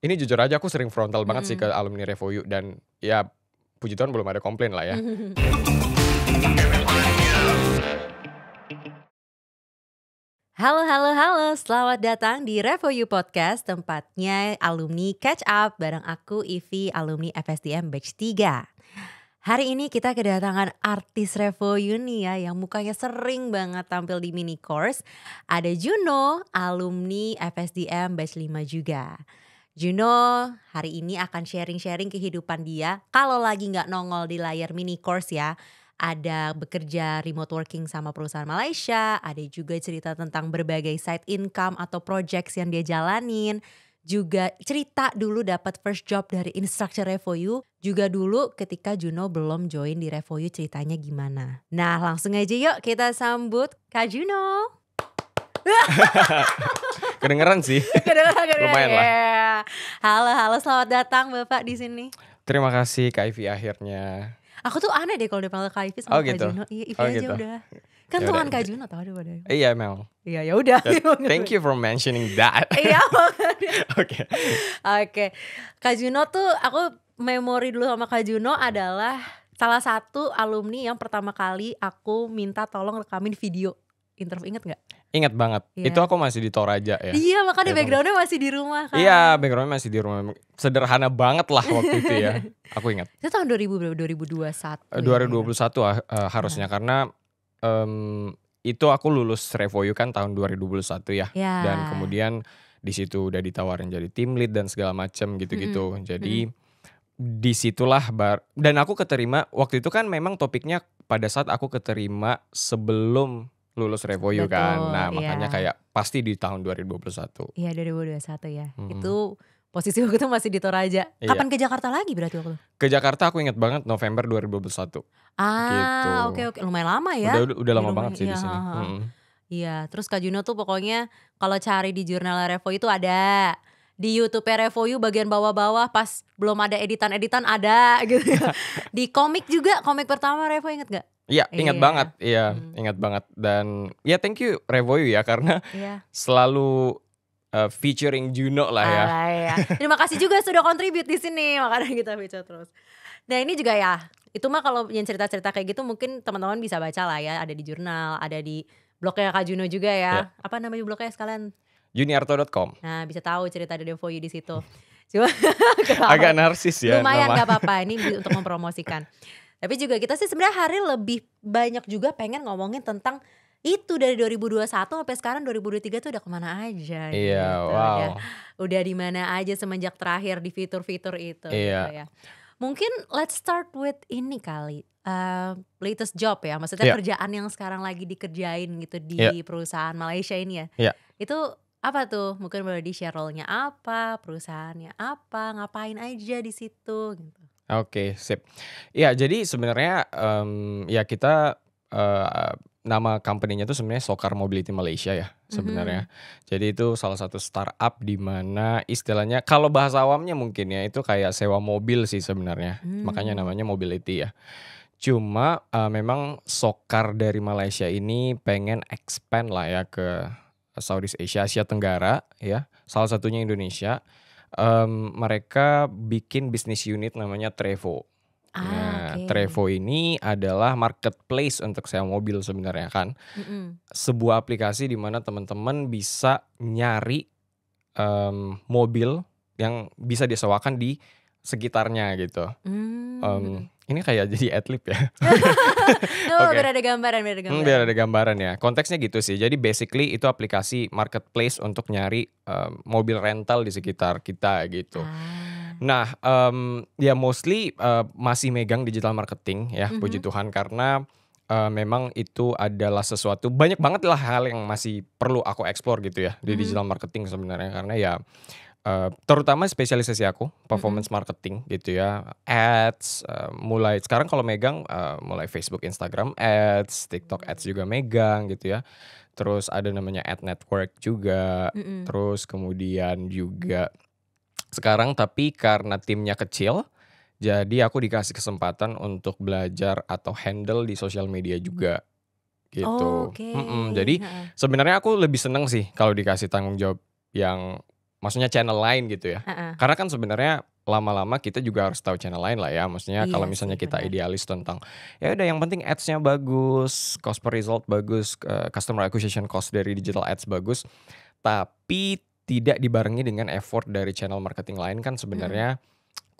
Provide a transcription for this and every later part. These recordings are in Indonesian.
ini jujur aja aku sering frontal banget mm -hmm. sih ke alumni Revoyu dan ya puji Tuhan belum ada komplain lah ya. Halo, halo, halo. Selamat datang di Revoyu Podcast, tempatnya alumni catch up bareng aku Ivy alumni FSDM Batch 3. Hari ini kita kedatangan artis Revoyu nih ya, yang mukanya sering banget tampil di mini course. Ada Juno, alumni FSDM Batch 5 juga. Juno hari ini akan sharing-sharing kehidupan dia. Kalau lagi nggak nongol di layar mini course ya, ada bekerja remote working sama perusahaan Malaysia, ada juga cerita tentang berbagai side income atau projects yang dia jalanin, juga cerita dulu dapat first job dari instructor Revoyu, juga dulu ketika Juno belum join di Revoyu ceritanya gimana. Nah langsung aja yuk kita sambut Kak Juno. kedengeran sih. kedengeran, kedengeran. Lumayan lah. Halo, halo, selamat datang Bapak di sini. Terima kasih Kak Ivy akhirnya. Aku tuh aneh deh kalau dipanggil Kak Ivy sama oh, gitu. Kak Juno. Iya, Ivy oh, aja gitu. udah. Ya kan Tuhan ya Kak Juno tau aja. Iya, Mel. Iya, ya udah. Thank you for mentioning that. Iya, Oke. Oke. Kak Juno tuh aku memori dulu sama Kak Juno adalah salah satu alumni yang pertama kali aku minta tolong rekamin video interview inget gak? Ingat banget. Yeah. Itu aku masih di Toraja ya. Iya, makanya iya, backgroundnya masih di rumah kan. Iya, backgroundnya masih di rumah. Sederhana banget lah waktu itu ya. Aku ingat. Itu tahun 2000 2021. 2021 ya. uh, harusnya nah. karena um, itu aku lulus Revoyu kan tahun 2021 ya. Yeah. Dan kemudian di situ udah ditawarin jadi tim lead dan segala macem gitu-gitu. Mm -hmm. Jadi mm -hmm disitulah bar dan aku keterima waktu itu kan memang topiknya pada saat aku keterima sebelum lulus Revoyu Betul, kan. Nah, iya. makanya kayak pasti di tahun 2021. Iya, 2021 ya. Hmm. Itu posisi waktu itu masih di Toraja. Iya. Kapan iya. ke Jakarta lagi berarti waktu Ke Jakarta aku ingat banget November 2021. Ah, gitu. oke okay, oke, okay. lumayan lama ya. Udah udah, lama iya, banget sih iya, di sini. Iya, Hmm. terus Kak Juno tuh pokoknya kalau cari di jurnal Revo itu ada di YouTube Revoyu bagian bawah-bawah pas belum ada editan-editan ada gitu. Ya. di komik juga, komik pertama Revo inget gak? Iya, iya, ingat yeah. banget. Iya, hmm. ingat banget. Dan ya thank you Revoyu ya karena yeah. selalu uh, featuring Juno lah ya. Ah, ya. Terima kasih juga sudah kontribut di sini makanya kita baca terus. Nah ini juga ya, itu mah kalau yang cerita-cerita kayak gitu mungkin teman-teman bisa baca lah ya, ada di jurnal, ada di blognya Kak Juno juga ya. Yeah. Apa namanya blognya sekalian? juniarto.com. Nah bisa tahu cerita dari Revoyu di situ. Cuma agak narsis ya. Lumayan nggak apa-apa ini untuk mempromosikan. Tapi juga kita sih sebenarnya hari lebih banyak juga pengen ngomongin tentang itu dari 2021 sampai sekarang 2023 tuh udah kemana aja. Iya, gitu. wow. Udah, udah di mana aja semenjak terakhir di fitur-fitur itu. Gitu iya. Gitu Mungkin let's start with ini kali uh, latest job ya, maksudnya yeah. kerjaan yang sekarang lagi dikerjain gitu di yeah. perusahaan Malaysia ini ya. Yeah. Itu apa tuh? Mungkin boleh di share role-nya apa, perusahaannya apa, ngapain aja di situ gitu. Oke, sip. Ya, jadi sebenarnya um, ya kita uh, nama company-nya itu sebenarnya Sokar Mobility Malaysia ya mhm. sebenarnya. Mm-hmm. Jadi itu salah satu startup di mana istilahnya kalau bahasa awamnya mungkin ya itu kayak sewa mobil sih sebenarnya. Mm. Makanya namanya Mobility ya. Cuma uh, memang Sokar dari Malaysia ini pengen expand lah ya ke Southeast Asia, Asia Tenggara ya. Salah satunya Indonesia um, mereka bikin bisnis unit namanya Trevo. Ah, nah, okay. Trevo ini adalah marketplace untuk sewa mobil sebenarnya kan. Mm-hmm. Sebuah aplikasi di mana teman-teman bisa nyari um, mobil yang bisa disewakan di sekitarnya gitu. Mm. Um, ini kayak jadi adlib ya. Tuh, oh, okay. biar ada gambaran, biar ada hmm, gambaran. Hmm, biar ada gambaran ya. Konteksnya gitu sih. Jadi basically itu aplikasi marketplace untuk nyari um, mobil rental di sekitar kita gitu. Ah. Nah, um, ya mostly uh, masih megang digital marketing ya, mm -hmm. puji Tuhan karena Uh, memang itu adalah sesuatu banyak banget lah hal yang masih perlu aku eksplor gitu ya mm -hmm. di mm-hmm. digital marketing sebenarnya karena ya Uh, terutama spesialisasi aku performance mm -hmm. marketing gitu ya ads uh, mulai sekarang kalau megang uh, mulai Facebook Instagram ads TikTok ads juga megang gitu ya terus ada namanya ad network juga mm -hmm. terus kemudian juga sekarang tapi karena timnya kecil jadi aku dikasih kesempatan untuk belajar atau handle di sosial media juga gitu oh, okay. mm -mm. jadi sebenarnya aku lebih seneng sih kalau dikasih tanggung jawab yang maksudnya channel lain gitu ya. Uh-uh. Karena kan sebenarnya lama-lama kita juga harus tahu channel lain lah ya. Maksudnya yes, kalau iya misalnya kita bener. idealis tentang ya udah yang penting ads-nya bagus, cost per result bagus, eh, customer acquisition cost dari digital ads bagus, tapi tidak dibarengi dengan effort dari channel marketing lain kan sebenarnya hmm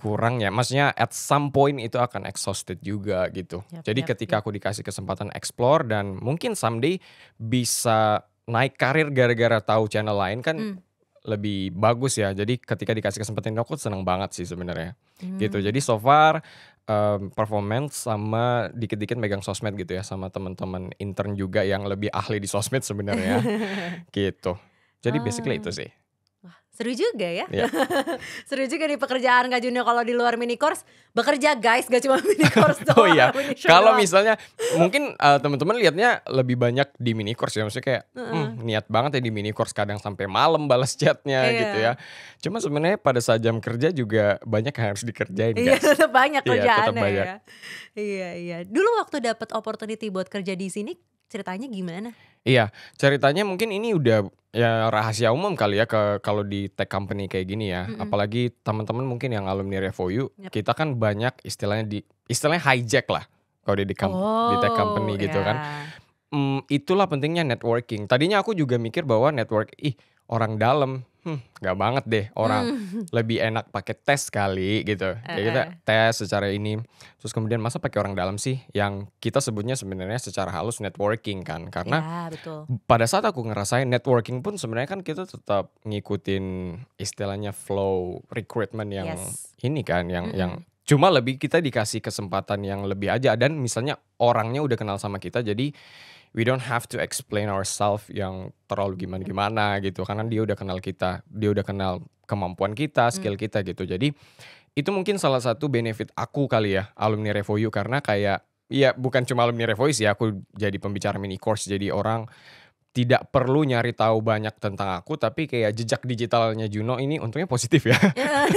kurang ya maksudnya at some point itu akan exhausted juga gitu yep, jadi yep, ketika yep. aku dikasih kesempatan explore dan mungkin someday bisa naik karir gara-gara tahu channel lain kan mm lebih bagus ya. Jadi ketika dikasih kesempatan aku seneng banget sih sebenarnya. Hmm. Gitu. Jadi so far um, performance sama dikit-dikit megang sosmed gitu ya sama teman-teman intern juga yang lebih ahli di sosmed sebenarnya. gitu. Jadi basically basically itu ah. sih. Seru juga ya. Yeah. Seru juga di pekerjaan Kak Junior kalau di luar mini course. Bekerja guys, gak cuma oh, iya. mini course doang. oh iya. Kalau misalnya mungkin uh, teman-teman lihatnya lebih banyak di mini course ya. Maksudnya kayak uh -uh. Hmm, niat banget ya di mini course kadang sampai malam balas chatnya yeah. gitu ya. Cuma sebenarnya pada saat jam kerja juga banyak yang harus dikerjain iya, guys. Iya, tetap banyak kerjaan iya, ya. Iya, iya. Dulu waktu dapat opportunity buat kerja di sini ceritanya gimana? Iya, ceritanya mungkin ini udah ya rahasia umum kali ya ke kalau di tech company kayak gini ya. Mm-hmm. Apalagi teman-teman mungkin yang alumni Revoyu, yep. kita kan banyak istilahnya di istilahnya hijack lah kalau di di, oh, di tech oh, company yeah. gitu iya. kan mm, itulah pentingnya networking. Tadinya aku juga mikir bahwa network ih orang dalam hmm, gak banget deh orang hmm. lebih enak pakai tes kali gitu uh kita eh, eh. tes secara ini terus kemudian masa pakai orang dalam sih yang kita sebutnya sebenarnya secara halus networking kan karena ya, betul. pada saat aku ngerasain networking pun sebenarnya kan kita tetap ngikutin istilahnya flow recruitment yang yes. ini kan yang mm -hmm. yang cuma lebih kita dikasih kesempatan yang lebih aja dan misalnya orangnya udah kenal sama kita jadi we don't have to explain ourselves yang terlalu gimana gimana gitu karena dia udah kenal kita dia udah kenal kemampuan kita hmm. skill hmm. kita gitu jadi itu mungkin salah satu benefit aku kali ya alumni Revoyu karena kayak Iya, bukan cuma alumni Revoyu sih ya, aku jadi pembicara mini course jadi orang tidak perlu nyari tahu banyak tentang aku tapi kayak jejak digitalnya Juno ini untungnya positif ya,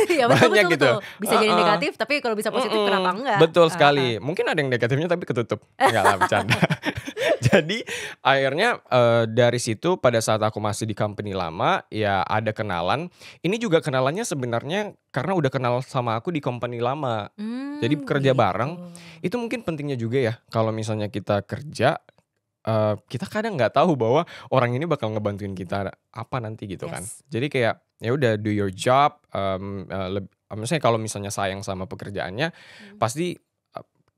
ya betul, banyak betul, gitu bisa uh, jadi negatif tapi kalau bisa positif uh, uh, kenapa enggak betul sekali uh, uh. mungkin ada yang negatifnya tapi ketutup enggak lah bercanda jadi akhirnya uh, dari situ pada saat aku masih di company lama ya ada kenalan ini juga kenalannya sebenarnya karena udah kenal sama aku di company lama hmm, jadi kerja gitu. bareng itu mungkin pentingnya juga ya kalau misalnya kita kerja uh, kita kadang nggak tahu bahwa orang ini bakal ngebantuin kita apa nanti gitu kan. yes. kan. Jadi kayak ya udah do your job. Um, uh, eh, lebih, eh, maksudnya misalnya kalau misalnya sayang sama pekerjaannya, hmm. pasti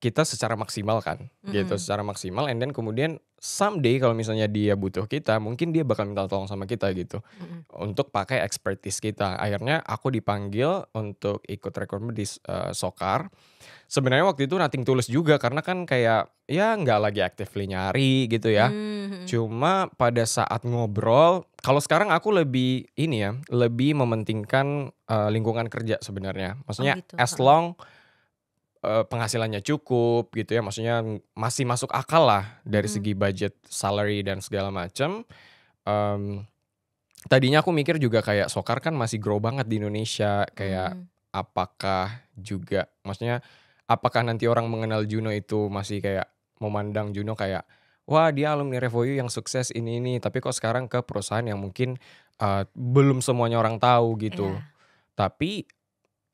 kita secara maksimal kan mm gitu secara maksimal and then kemudian someday kalau misalnya dia butuh kita mungkin dia bakal minta tolong sama kita gitu mm untuk pakai expertise kita akhirnya aku dipanggil untuk ikut rekrutmen di uh, Sokar sebenarnya waktu itu nothing tulus juga karena kan kayak ya nggak lagi actively nyari gitu ya mm cuma pada saat ngobrol kalau sekarang aku lebih ini ya lebih mementingkan uh, lingkungan kerja sebenarnya maksudnya oh gitu. as long kan. Eh, penghasilannya cukup gitu ya maksudnya masih masuk akal lah dari hmm. segi budget salary dan segala macam um, tadinya aku mikir juga kayak sokar kan masih grow banget di Indonesia kayak hmm. apakah juga maksudnya apakah nanti orang mengenal Juno itu masih kayak memandang Juno kayak wah dia alumni Revoyu yang sukses ini ini tapi kok sekarang ke perusahaan yang mungkin uh, belum semuanya orang tahu gitu yeah. tapi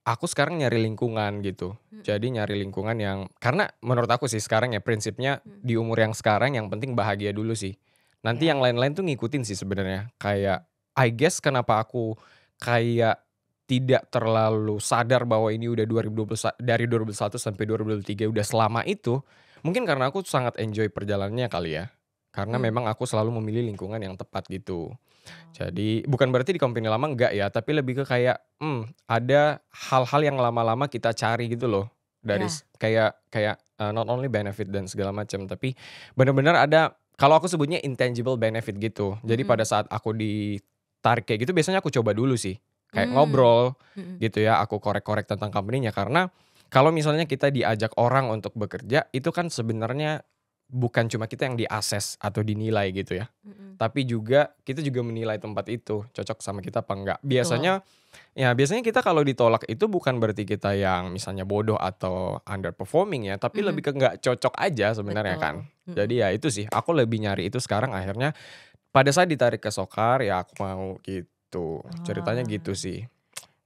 aku sekarang nyari lingkungan gitu. Hmm. Jadi nyari lingkungan yang karena menurut aku sih sekarang ya prinsipnya hmm. di umur yang sekarang yang penting bahagia dulu sih. Nanti yeah. yang lain-lain tuh ngikutin sih sebenarnya. Kayak I guess kenapa aku kayak tidak terlalu sadar bahwa ini udah 2020 dari 2021 sampai 2023 udah selama itu. Mungkin karena aku sangat enjoy perjalanannya kali ya karena hmm. memang aku selalu memilih lingkungan yang tepat gitu. Oh. Jadi bukan berarti di company lama enggak ya, tapi lebih ke kayak hmm, ada hal-hal yang lama-lama kita cari gitu loh dari yeah. kayak kayak uh, not only benefit dan segala macam, tapi benar-benar ada kalau aku sebutnya intangible benefit gitu. Jadi hmm. pada saat aku ditarik kayak gitu biasanya aku coba dulu sih. Kayak hmm. ngobrol hmm. gitu ya, aku korek-korek tentang company-nya karena kalau misalnya kita diajak orang untuk bekerja itu kan sebenarnya bukan cuma kita yang diakses atau dinilai gitu ya, mm-hmm. tapi juga kita juga menilai tempat itu cocok sama kita apa enggak. Biasanya oh. ya biasanya kita kalau ditolak itu bukan berarti kita yang misalnya bodoh atau underperforming ya, tapi mm-hmm. lebih ke enggak cocok aja sebenarnya kan. Mm-hmm. Jadi ya itu sih, aku lebih nyari itu sekarang akhirnya pada saat ditarik ke sokar ya aku mau gitu. Oh. Ceritanya ah. gitu sih.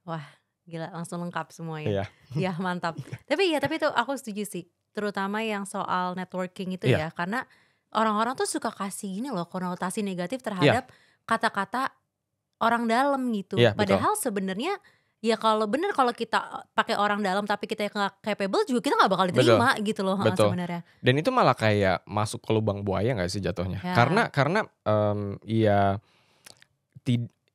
Wah, gila langsung lengkap semuanya. Iya. ya mantap. tapi ya tapi itu aku setuju sih terutama yang soal networking itu yeah. ya karena orang-orang tuh suka kasih gini loh konotasi negatif iya. terhadap kata-kata yeah. orang dalam gitu yeah, iya, padahal sebenarnya ya kalau bener kalau kita eh, pakai orang dalam tapi kita nggak capable juga kita nggak bakal diterima betul. gitu loh betul. sebenarnya dan itu malah kayak masuk ke lubang buaya nggak sih jatuhnya yeah. karena karena um, ya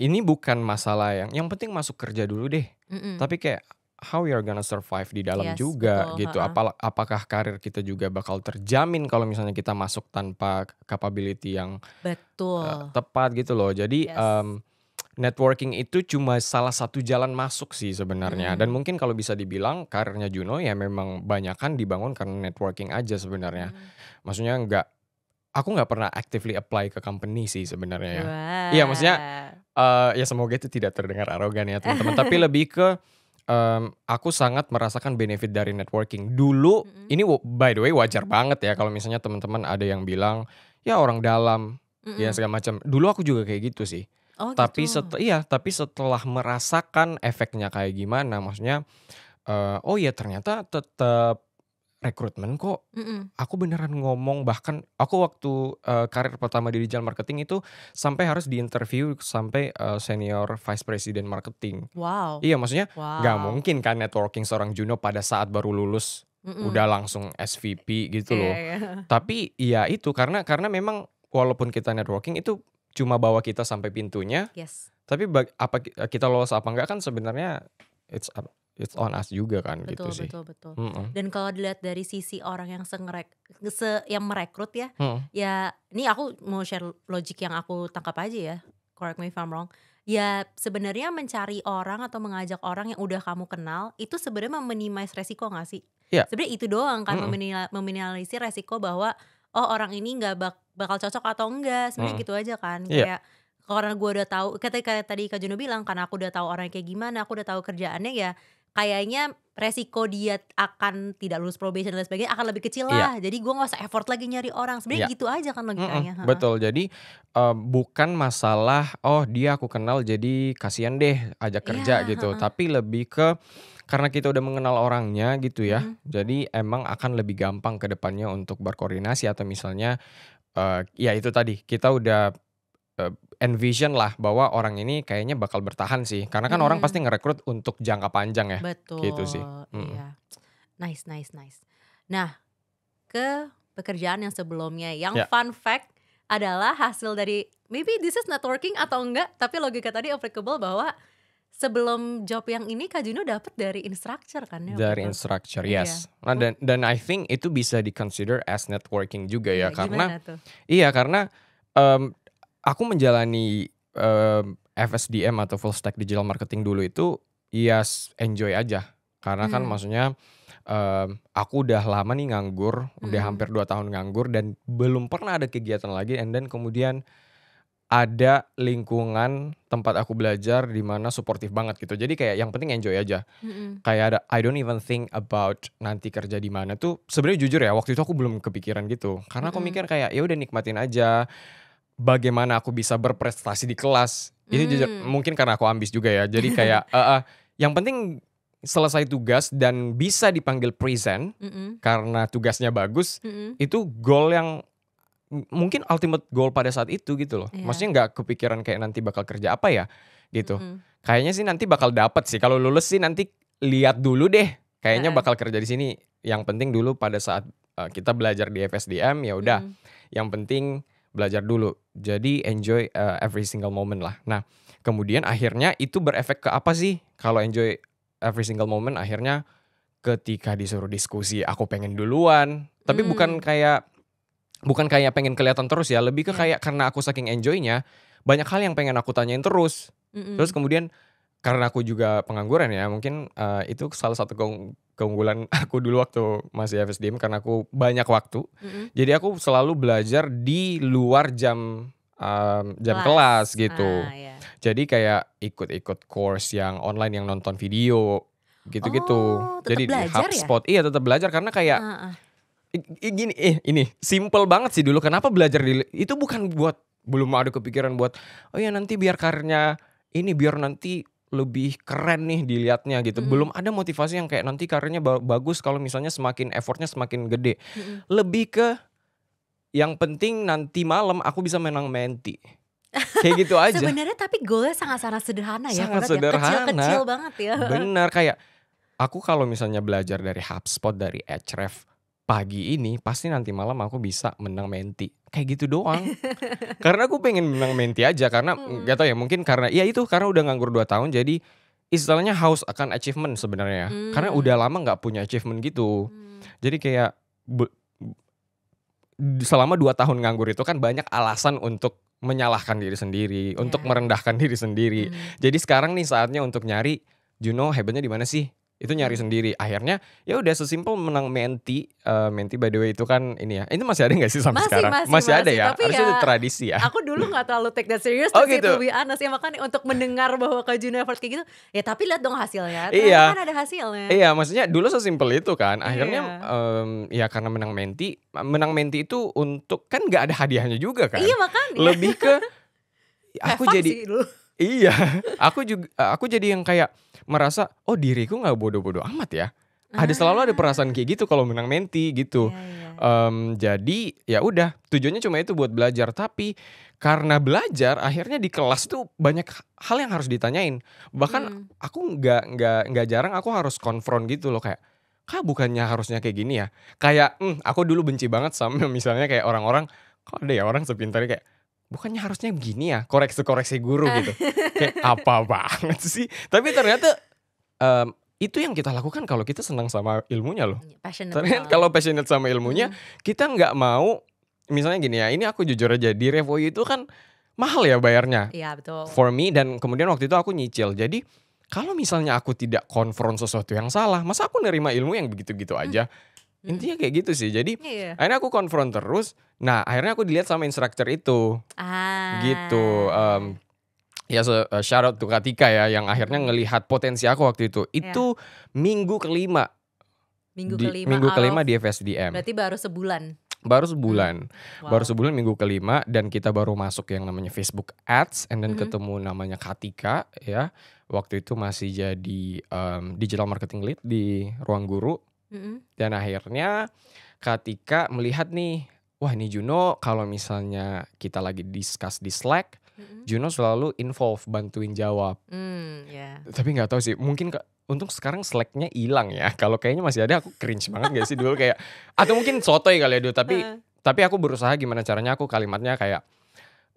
ini bukan masalah yang yang penting masuk kerja dulu deh mm -mm. tapi kayak how are gonna survive di dalam yes, juga betul, gitu. Ha apakah karir kita juga bakal terjamin kalau misalnya kita masuk tanpa capability yang eh, betul uh, tepat gitu loh. Jadi yes. um, networking itu cuma salah satu jalan masuk sih sebenarnya. Hmm. Dan mungkin kalau bisa dibilang karirnya Juno ya memang kan dibangun karena networking aja sebenarnya. Hmm. Maksudnya nggak aku nggak pernah actively apply ke company sih sebenarnya ya. Iya maksudnya uh, ya semoga itu tidak terdengar arogan ya teman-teman. Tapi lebih ke um, aku sangat merasakan benefit dari networking. Dulu mm-hmm. ini by the way wajar banget ya kalau misalnya teman-teman ada yang bilang ya orang dalam mm-hmm. ya segala macam. Dulu aku juga kayak gitu sih. Oh, gitu. tapi gitu. setelah iya, tapi setelah merasakan efeknya kayak gimana maksudnya uh, oh ya ternyata tetap rekrutmen kok mm aku beneran ngomong bahkan aku waktu uh, karir pertama di digital marketing itu sampai harus diinterview sampai uh, senior vice president marketing wow iya maksudnya nggak wow. mungkin kan networking seorang Juno pada saat baru lulus Mm-mm. udah langsung SVP gitu yeah, loh yeah. Iya. tapi ya itu karena karena memang walaupun kita networking itu cuma bawa kita sampai pintunya yes. tapi apa kita lolos apa enggak kan sebenarnya it's up it's on us juga kan betul, gitu betul, sih. Betul betul mm -hmm. Dan kalau dilihat dari sisi orang yang sengrek se yang merekrut ya, mm. ya ini aku mau share logik yang aku tangkap aja ya. Correct me if I'm wrong. Ya sebenarnya mencari orang atau mengajak orang yang udah kamu kenal itu sebenarnya meminimais resiko gak sih? Yeah. Sebenarnya itu doang kan mm -hmm. meminimalisir resiko bahwa oh orang ini nggak bak bakal cocok atau enggak sebenarnya mm. gitu aja kan yeah. kayak karena gue udah tahu kata, kata tadi Kak Juno bilang karena aku udah tahu orangnya kayak gimana aku udah tahu kerjaannya ya kayaknya resiko dia akan tidak lulus probation dan sebagainya akan lebih kecil iya. lah. Iya. Jadi gue gak usah effort lagi nyari orang. Sebenarnya iya. gitu aja kan logikanya. Mm -mm, betul. Jadi uh, bukan masalah oh dia aku kenal jadi kasihan deh ajak iya, kerja yeah, gitu. Ha -ha. Tapi lebih ke karena kita udah mengenal orangnya gitu ya. Mm. Jadi emang akan lebih gampang ke depannya untuk berkoordinasi atau misalnya uh, ya itu tadi kita udah Eh, envision lah bahwa orang ini kayaknya bakal bertahan sih karena kan hmm. orang pasti ngerekrut untuk jangka panjang ya betul gitu sih hmm. nice nice nice nah ke pekerjaan yang sebelumnya yang yeah. fun fact adalah hasil dari maybe this is networking atau enggak tapi logika tadi applicable bahwa sebelum job yang ini Kak Juno dapat dari instructor kan ya? Dari instructor, iya. yes. Yeah. Nah dan dan I think itu bisa di consider as networking juga ya, yeah, karena iya karena um, aku menjalani uh, eh, FSDM atau full stack digital marketing dulu itu ya yes, enjoy aja karena kan hmm. kan maksudnya um, aku udah lama nih nganggur, hmm. udah hampir dua tahun nganggur dan belum pernah ada kegiatan lagi and then kemudian ada lingkungan tempat aku belajar di mana suportif banget gitu. Jadi kayak yang penting enjoy aja. hmm Kayak ada I don't even think about nanti kerja di mana tuh. Sebenarnya jujur ya, waktu itu aku belum kepikiran gitu. Karena mm-hmm. aku hmm. mikir kayak ya udah nikmatin aja bagaimana aku bisa berprestasi di kelas. Ini hmm. jujur, mungkin karena aku ambis juga ya. Jadi kayak uh, uh, yang penting selesai tugas dan bisa dipanggil present mm -mm. karena tugasnya bagus, mm -mm. itu goal yang mungkin ultimate goal pada saat itu gitu loh. Yeah. Maksudnya nggak kepikiran kayak nanti bakal kerja apa ya gitu. Mm -hmm. Kayaknya sih nanti bakal dapat sih. Kalau lulus sih nanti lihat dulu deh. Kayaknya yeah. bakal kerja di sini. Yang penting dulu pada saat uh, kita belajar di FSDM ya udah. Mm -hmm. Yang penting belajar dulu. Jadi enjoy uh, every single moment lah. Nah, kemudian akhirnya itu berefek ke apa sih? Kalau enjoy every single moment akhirnya ketika disuruh diskusi aku pengen duluan, tapi hmm. bukan kayak bukan kayak pengen kelihatan terus ya, lebih ke hmm. kayak karena aku saking enjoynya banyak hal yang pengen aku tanyain terus. Mm -mm. Terus kemudian karena aku juga pengangguran ya mungkin uh, itu salah satu keung keunggulan aku dulu waktu masih FSDM karena aku banyak waktu mm -hmm. jadi aku selalu belajar di luar jam um, jam kelas, kelas gitu ah, yeah. jadi kayak ikut-ikut course yang online yang nonton video gitu-gitu oh, jadi di ya? HubSpot ya? iya tetap belajar karena kayak ah, ah. gini eh ini simple banget sih dulu kenapa belajar di itu bukan buat belum ada kepikiran buat oh ya nanti biar karirnya ini biar nanti lebih keren nih dilihatnya gitu. Belum ada motivasi yang kayak nanti karirnya bagus kalau misalnya semakin effortnya semakin gede. Lebih ke yang penting nanti malam aku bisa menang menti. kayak gitu aja. Sebenarnya tapi goalnya sangat-sangat sederhana ya. Sangat ya. sederhana. Kecil-kecil banget ya. Benar kayak aku kalau misalnya belajar dari HubSpot dari Ahrefs pagi ini pasti nanti malam aku bisa menang menti kayak gitu doang karena aku pengen menang menti aja karena hmm. nggak -hmm. ya mungkin karena ya itu karena udah nganggur dua tahun jadi istilahnya haus akan achievement sebenarnya hmm. karena udah lama nggak punya achievement gitu hmm. jadi kayak selama dua tahun nganggur itu kan banyak alasan untuk menyalahkan diri sendiri yeah. untuk merendahkan diri sendiri hmm. jadi sekarang nih saatnya untuk nyari Juno you hebatnya di mana sih itu nyari hmm. sendiri akhirnya ya udah sesimpel menang menti uh, menti by the way itu kan ini ya ini masih ada nggak sih sampai masih, sekarang masih, masih ada ya tapi harusnya ya, itu tradisi ya aku dulu nggak terlalu take that serious oh, gitu. lebih anas ya makanya untuk mendengar bahwa ke effort kayak gitu ya tapi lihat dong hasilnya Ternyata iya kan ada hasilnya iya maksudnya dulu sesimpel itu kan iya. akhirnya iya. um, ya karena menang menti menang menti itu untuk kan nggak ada hadiahnya juga kan iya makanya lebih ke aku jadi sih Iya, aku juga aku jadi yang kayak merasa oh diriku nggak bodoh-bodoh amat ya. Ada selalu ada perasaan kayak gitu kalau menang menti gitu. Yeah, yeah. Um, jadi ya udah tujuannya cuma itu buat belajar. Tapi karena belajar akhirnya di kelas tuh banyak hal yang harus ditanyain. Bahkan hmm. aku nggak nggak nggak jarang aku harus konfront gitu loh kayak kak bukannya harusnya kayak gini ya kayak hmm, aku dulu benci banget sama misalnya kayak orang-orang kok ada ya orang sepintar kayak bukannya harusnya begini ya koreksi-koreksi guru ah. gitu kayak apa banget sih tapi ternyata um, itu yang kita lakukan kalau kita senang sama ilmunya loh iya, passionate ternyata kalau passionate sama ilmunya hmm. kita nggak mau misalnya gini ya ini aku jujur aja di Revo itu kan mahal ya bayarnya iya betul for me dan kemudian waktu itu aku nyicil jadi kalau misalnya aku tidak konfront sesuatu yang salah masa aku nerima ilmu yang begitu-gitu hmm. aja hmm Hmm. Intinya kayak gitu sih. Jadi yeah. Iya. akhirnya aku konfront terus. Nah, akhirnya aku dilihat sama instructor itu. Ah. Gitu. Um, ya so, uh, eh, shout out to Katika ya yang akhirnya hmm. ngelihat potensi aku waktu itu. Iya. Itu yeah. minggu kelima. Minggu di, kelima. Minggu kelima di FSDM. Berarti baru sebulan. Baru sebulan. Hmm. Wow. Baru sebulan minggu kelima dan kita baru masuk yang namanya Facebook Ads and then mm -hmm. ketemu namanya Katika ya. Waktu itu masih jadi um, digital marketing lead di Ruang Guru. Dan akhirnya ketika melihat nih, wah ini Juno kalau misalnya kita lagi discuss di Slack, mm-hmm. Juno selalu involve bantuin jawab. Mm, yeah. Tapi nggak tahu sih, mungkin ke, untung sekarang Slacknya hilang ya. Kalau kayaknya masih ada, aku cringe banget gak sih dulu kayak atau mungkin sotoy kali ya dulu. Tapi uh. tapi aku berusaha gimana caranya aku kalimatnya kayak.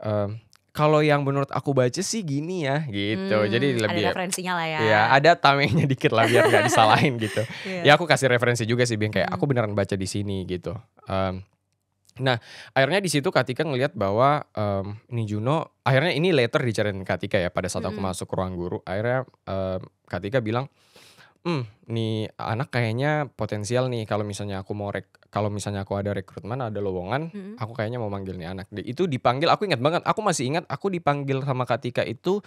Uh, kalau yang menurut aku baca sih gini ya gitu. Hmm, Jadi lebih ada referensinya lah ya. Ya, ada tamengnya dikit lah biar gak disalahin gitu. Yeah. Ya aku kasih referensi juga sih Bing kayak hmm. aku beneran baca di sini gitu. Um, nah, akhirnya di situ Katika ngelihat bahwa um, ini Juno akhirnya ini later dicariin Katika ya pada saat hmm. aku masuk ruang guru. Akhirnya um, Katika bilang hmm, nih anak kayaknya potensial nih kalau misalnya aku mau rek kalau misalnya aku ada rekrutmen ada lowongan hmm. aku kayaknya mau manggil nih anak itu dipanggil aku ingat banget aku masih ingat aku dipanggil sama Katika itu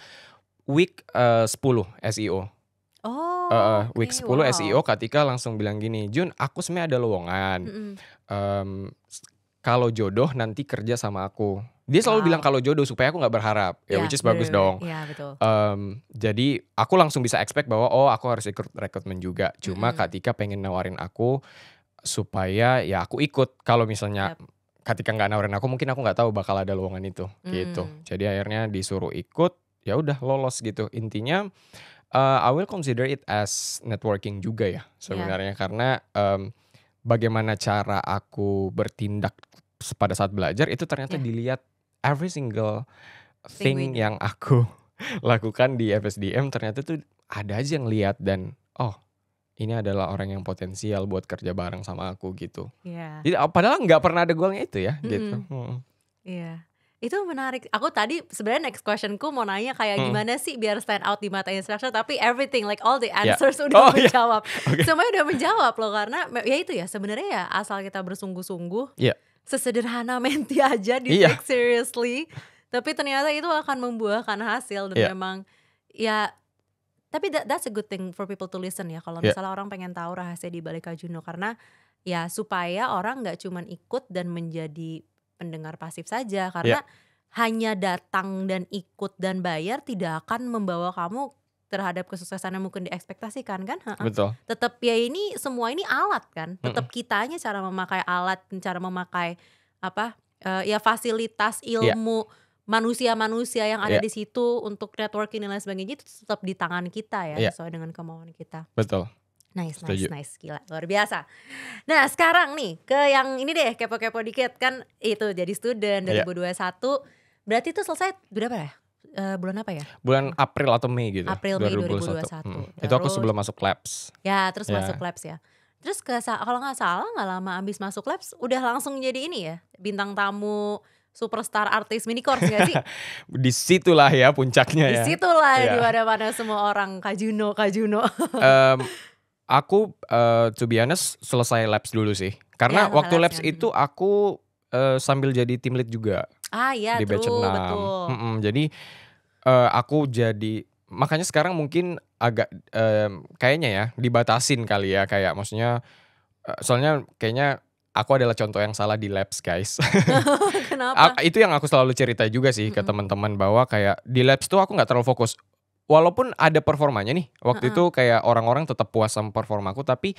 week uh, 10 SEO Oh, uh, okay, week 10 wow. SEO Katika langsung bilang gini, Jun, aku sebenarnya ada lowongan. Mm -hmm. um, kalau jodoh nanti kerja sama aku. Dia selalu wow. bilang ah. kalau jodoh supaya aku nggak berharap. Ya yeah, which is bagus dong. Yeah, betul. Um, jadi aku langsung bisa expect bahwa oh aku harus ikut rekrutmen juga. Cuma mm. Kak pengen nawarin aku supaya ya aku ikut kalau misalnya yep. Ketika nggak nawarin aku mungkin aku nggak tahu bakal ada lowongan itu mm. gitu. Jadi akhirnya disuruh ikut, ya udah lolos gitu. Intinya uh, I will consider it as networking juga ya, ya. sebenarnya yeah. karena um, bagaimana cara aku bertindak pada saat belajar itu ternyata yeah. dilihat every single thing, thing yang aku lakukan di FSDM ternyata tuh ada aja yang lihat dan oh ini adalah orang yang potensial buat kerja bareng sama aku gitu. Yeah. padahal nggak pernah ada goalnya itu ya mm -hmm. gitu. Hmm. Yeah itu menarik. Aku tadi sebenarnya next questionku mau nanya kayak hmm. gimana sih biar stand out di mata instructor tapi everything like all the ya. answers yeah. udah oh, iya. menjawab. Yeah. Okay. Semuanya udah menjawab loh karena ya itu ya sebenarnya ya asal kita bersungguh-sungguh. Yeah. Sesederhana menti aja di yeah. Iya. seriously. Tapi ternyata itu akan membuahkan hasil dan yeah. memang ya tapi that, that's a good thing for people to listen ya kalau iya. misalnya yeah. orang pengen tahu rahasia di balik Kajuno karena ya supaya orang nggak cuman ikut dan menjadi pendengar pasif saja karena yeah. hanya datang dan ikut dan bayar tidak akan membawa kamu terhadap kesuksesan yang mungkin diekspektasikan kan? Ha -ha. Betul. Tetap ya ini semua ini alat kan. Tetap mm -mm. kitanya cara memakai alat, cara memakai apa? Uh, ya fasilitas ya. ilmu yeah manusia-manusia yang ada yeah. di situ untuk networking dan lain sebagainya itu tetap di tangan kita ya yeah. sesuai dengan kemauan kita. Betul. Nice, Setuju. nice, nice, gila, luar biasa. Nah sekarang nih ke yang ini deh kepo-kepo dikit kan itu jadi student 2021 iya. yeah. berarti itu selesai berapa ya? Uh, bulan apa ya? Bulan April atau Mei gitu. April Mei 2021. 2021. Hmm. Terus, itu aku sebelum masuk labs. Ya terus yeah. masuk labs ya. Terus ke, kalau nggak salah nggak lama abis masuk labs udah langsung jadi ini ya bintang tamu superstar artis mini course gak sih? situlah ya puncaknya ya. Di situlah di mana-mana semua orang Kajuno, Kajuno. um, aku uh, to be honest selesai labs dulu sih. Karena ya, waktu labs itu aku uh, sambil jadi tim lead juga. Ah iya, di batch true, 6. Mm -mm, jadi uh, aku jadi makanya sekarang mungkin agak uh, kayaknya ya dibatasin kali ya kayak maksudnya uh, soalnya kayaknya aku adalah contoh yang salah di labs guys. Kenapa? itu yang aku selalu cerita juga sih ke teman-teman bahwa kayak di labs tuh aku nggak terlalu fokus walaupun ada performanya nih waktu uh -uh. itu kayak orang-orang tetap puas sama performaku tapi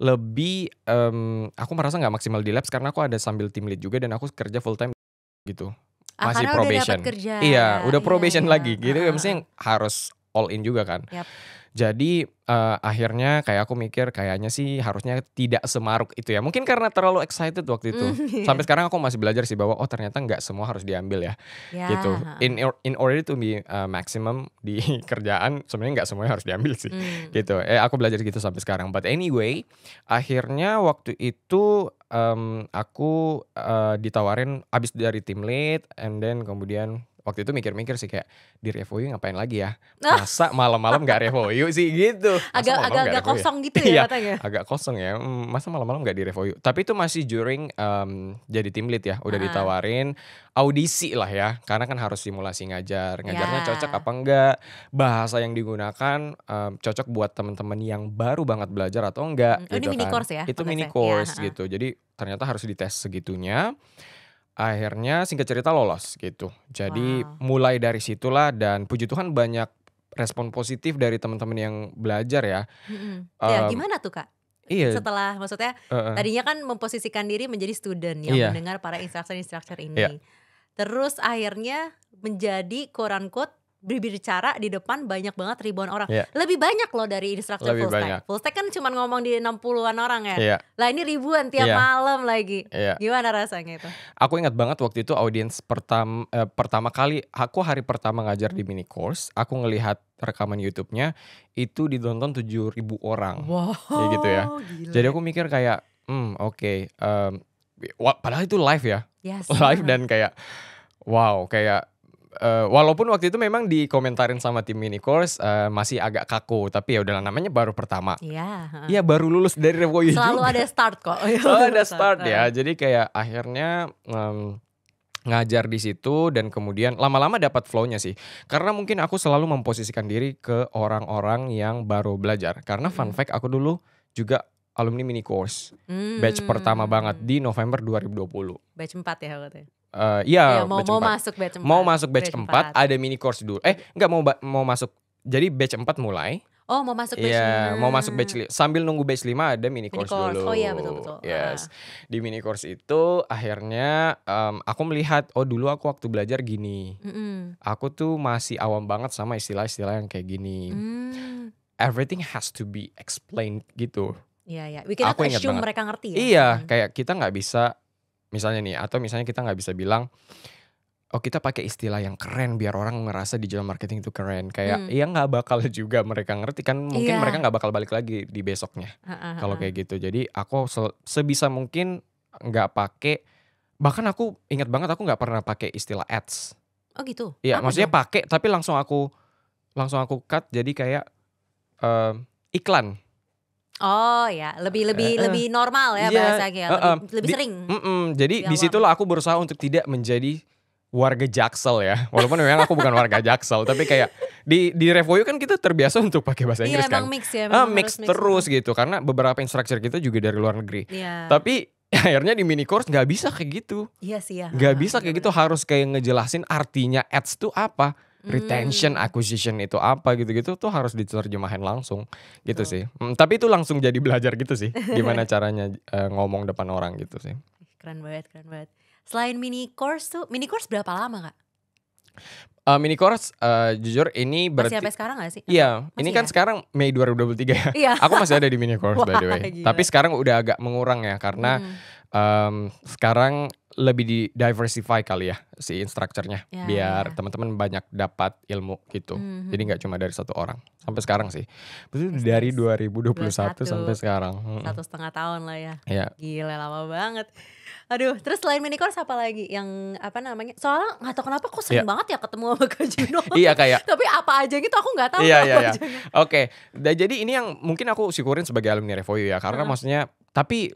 lebih um, aku merasa nggak maksimal di labs karena aku ada sambil tim lead juga dan aku kerja full time gitu ah, masih ah, probation udah kerja. iya udah iya, probation iya, iya. lagi gitu uh -uh. maksudnya harus all in juga kan. Yep. Jadi uh, akhirnya kayak aku mikir kayaknya sih harusnya tidak semaruk itu ya. Mungkin karena terlalu excited waktu itu. Mm, yeah. Sampai sekarang aku masih belajar sih bahwa oh ternyata nggak semua harus diambil ya. Yeah. Gitu. In in order to be uh, maximum di kerjaan sebenarnya nggak semuanya harus diambil sih. Mm. Gitu. Eh aku belajar gitu sampai sekarang. But anyway, akhirnya waktu itu um, aku uh, ditawarin abis dari tim lead and then kemudian waktu itu mikir-mikir sih kayak di review ngapain lagi ya masa malam-malam gak review sih gitu agak malam -malam agak, ya? kosong ya? gitu ya iya, katanya agak kosong ya hmm, masa malam-malam gak di review tapi itu masih during um, jadi tim lead ya udah ah. ditawarin audisi lah ya karena kan harus simulasi ngajar ngajarnya yeah. cocok apa enggak bahasa yang digunakan um, cocok buat teman-teman yang baru banget belajar atau enggak hmm, oh, gitu ini kan. mini course ya itu mini iya, course ya, gitu jadi ternyata harus dites segitunya akhirnya singkat cerita lolos gitu. Jadi wow. mulai dari situlah dan puji Tuhan banyak respon positif dari teman-teman yang belajar ya. Mm-hmm. Um, ya ehm, gimana tuh kak? Iya. Setelah maksudnya uh tadinya kan memposisikan diri menjadi student yang iya. mendengar para instruktur instructor ini. Iya. Terus akhirnya menjadi koran quote berbicara di depan banyak banget ribuan orang. Yeah. Lebih banyak loh dari instruktur Lebih full stack. Full stack kan cuma ngomong di 60-an orang ya. Yeah. Lah ini ribuan tiap yeah. malam lagi. Yeah. Gimana rasanya itu? Aku ingat banget waktu itu audiens pertama eh, pertama kali aku hari pertama ngajar di mini course, aku ngelihat rekaman YouTube-nya itu ditonton tujuh ribu orang. Wow. Kayak gitu ya. Gila. Jadi aku mikir kayak, "Hmm, oke. Okay, um, padahal itu live ya." Yes, live yeah. dan kayak wow, kayak uh, walaupun waktu itu memang dikomentarin sama tim mini course uh, masih agak kaku tapi ya udahlah namanya baru pertama. Iya. Yeah. Iya baru lulus dari revo Selalu juga. ada start kok. Selalu ada start ya. Eh. Jadi kayak akhirnya um, ngajar di situ dan kemudian lama-lama dapat flownya sih. Karena mungkin aku selalu memposisikan diri ke orang-orang yang baru belajar. Karena fun hmm. fact aku dulu juga alumni mini course. Hmm. Batch pertama banget di November 2020. Batch 4 ya waktu itu uh, iya, iya mau, mau 4. masuk batch 4. Mau masuk batch, batch 4, 4 ada mini course dulu. Eh, enggak mau mau masuk. Jadi batch 4 mulai. Oh, mau masuk batch Iya, yeah, mau masuk batch 5. sambil nunggu batch 5 ada mini, mini course, course dulu. Oh iya, betul betul. Yes. Ah. Di mini course itu akhirnya um, aku melihat oh dulu aku waktu belajar gini. Mm -hmm. Aku tuh masih awam banget sama istilah-istilah yang kayak gini. Mm. Everything has to be explained gitu. Iya, yeah, iya. Yeah. We cannot aku assume mereka ngerti ya. Iya, hmm. kayak kita nggak bisa misalnya nih atau misalnya kita nggak bisa bilang oh kita pakai istilah yang keren biar orang ngerasa digital marketing itu keren kayak hmm. ya nggak bakal juga mereka ngerti kan mungkin yeah. mereka nggak bakal balik lagi di besoknya uh, uh, kalau kayak gitu jadi aku se sebisa mungkin nggak pakai bahkan aku ingat banget aku nggak pernah pakai istilah ads oh gitu Iya maksudnya pakai tapi langsung aku langsung aku cut jadi kayak uh, iklan Oh ya, lebih lebih uh, lebih normal ya yeah, bahasanya, uh, uh, lebih, sering. di, sering. Mm -mm, jadi di disitulah aku berusaha untuk tidak menjadi warga Jaksel ya. Walaupun memang aku bukan warga Jaksel, tapi kayak di di Revoyu kan kita terbiasa untuk pakai bahasa iya, Inggris yeah, kan. Mix ya, ah, mix terus mix. gitu karena beberapa instruktur kita juga dari luar negeri. Yeah. Tapi akhirnya di mini course nggak bisa kayak gitu. Iya sih ya. Nggak bisa iya kayak gitu harus kayak ngejelasin artinya ads tuh apa Hmm. retention, acquisition itu apa gitu-gitu tuh harus diterjemahin langsung gitu oh. sih. Hmm, tapi itu langsung jadi belajar gitu sih, gimana caranya uh, ngomong depan orang gitu sih. Keren banget, keren banget. Selain mini course tuh, mini course berapa lama kak? Uh, mini course uh, jujur ini berarti masih sekarang gak sih? Iya, masih ini ya? kan ya? sekarang Mei 2023 ya. Iya. Aku masih ada di mini course by the way. Gila. Tapi sekarang udah agak mengurang ya karena hmm um, sekarang lebih di diversify kali ya si instrukturnya yeah, ya, biar yeah. teman-teman banyak dapat ilmu gitu. Mm-hmm. Jadi nggak hmm. cuma dari satu orang sampai sekarang sih. dua ribu dari 2021 21, sampai sekarang. Satu setengah tahun lah ya. yeah. Gila lama banget. Aduh, terus selain mini course apa lagi yang apa namanya? Soalnya nggak tahu kenapa kok sering yeah. banget ya ketemu sama Kak Juno. iya kayak. Tapi apa aja gitu aku nggak tahu. Iya iya iya. Oke, jadi ini yang mungkin aku syukurin sebagai alumni Revoyu ya karena uh-huh. maksudnya tapi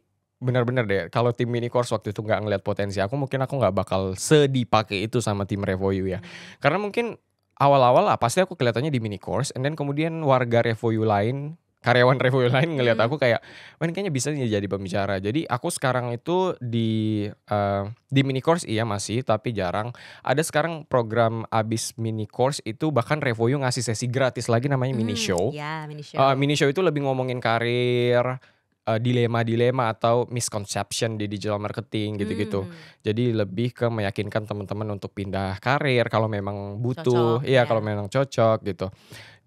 benar-benar deh kalau tim mini course waktu itu nggak ngeliat potensi aku mungkin aku nggak bakal sedipake itu sama tim Revoyu ya hmm. karena mungkin awal-awal lah pasti aku kelihatannya di mini course and then kemudian warga Revoyu lain karyawan Revoyu lain ngelihat hmm. aku kayak main kayaknya bisa jadi pembicara jadi aku sekarang itu di uh, di mini course iya masih tapi jarang ada sekarang program abis mini course itu bahkan Revoyu ngasih sesi gratis lagi namanya mini hmm, show, ya, mini, eh, show. Uh, mini show itu lebih ngomongin karir dilema eh, dilema-dilema atau misconception di digital marketing gitu-gitu. Hmm. Jadi lebih ke meyakinkan teman-teman untuk pindah karir kalau memang butuh, cocok, iya ya. kalau memang cocok gitu.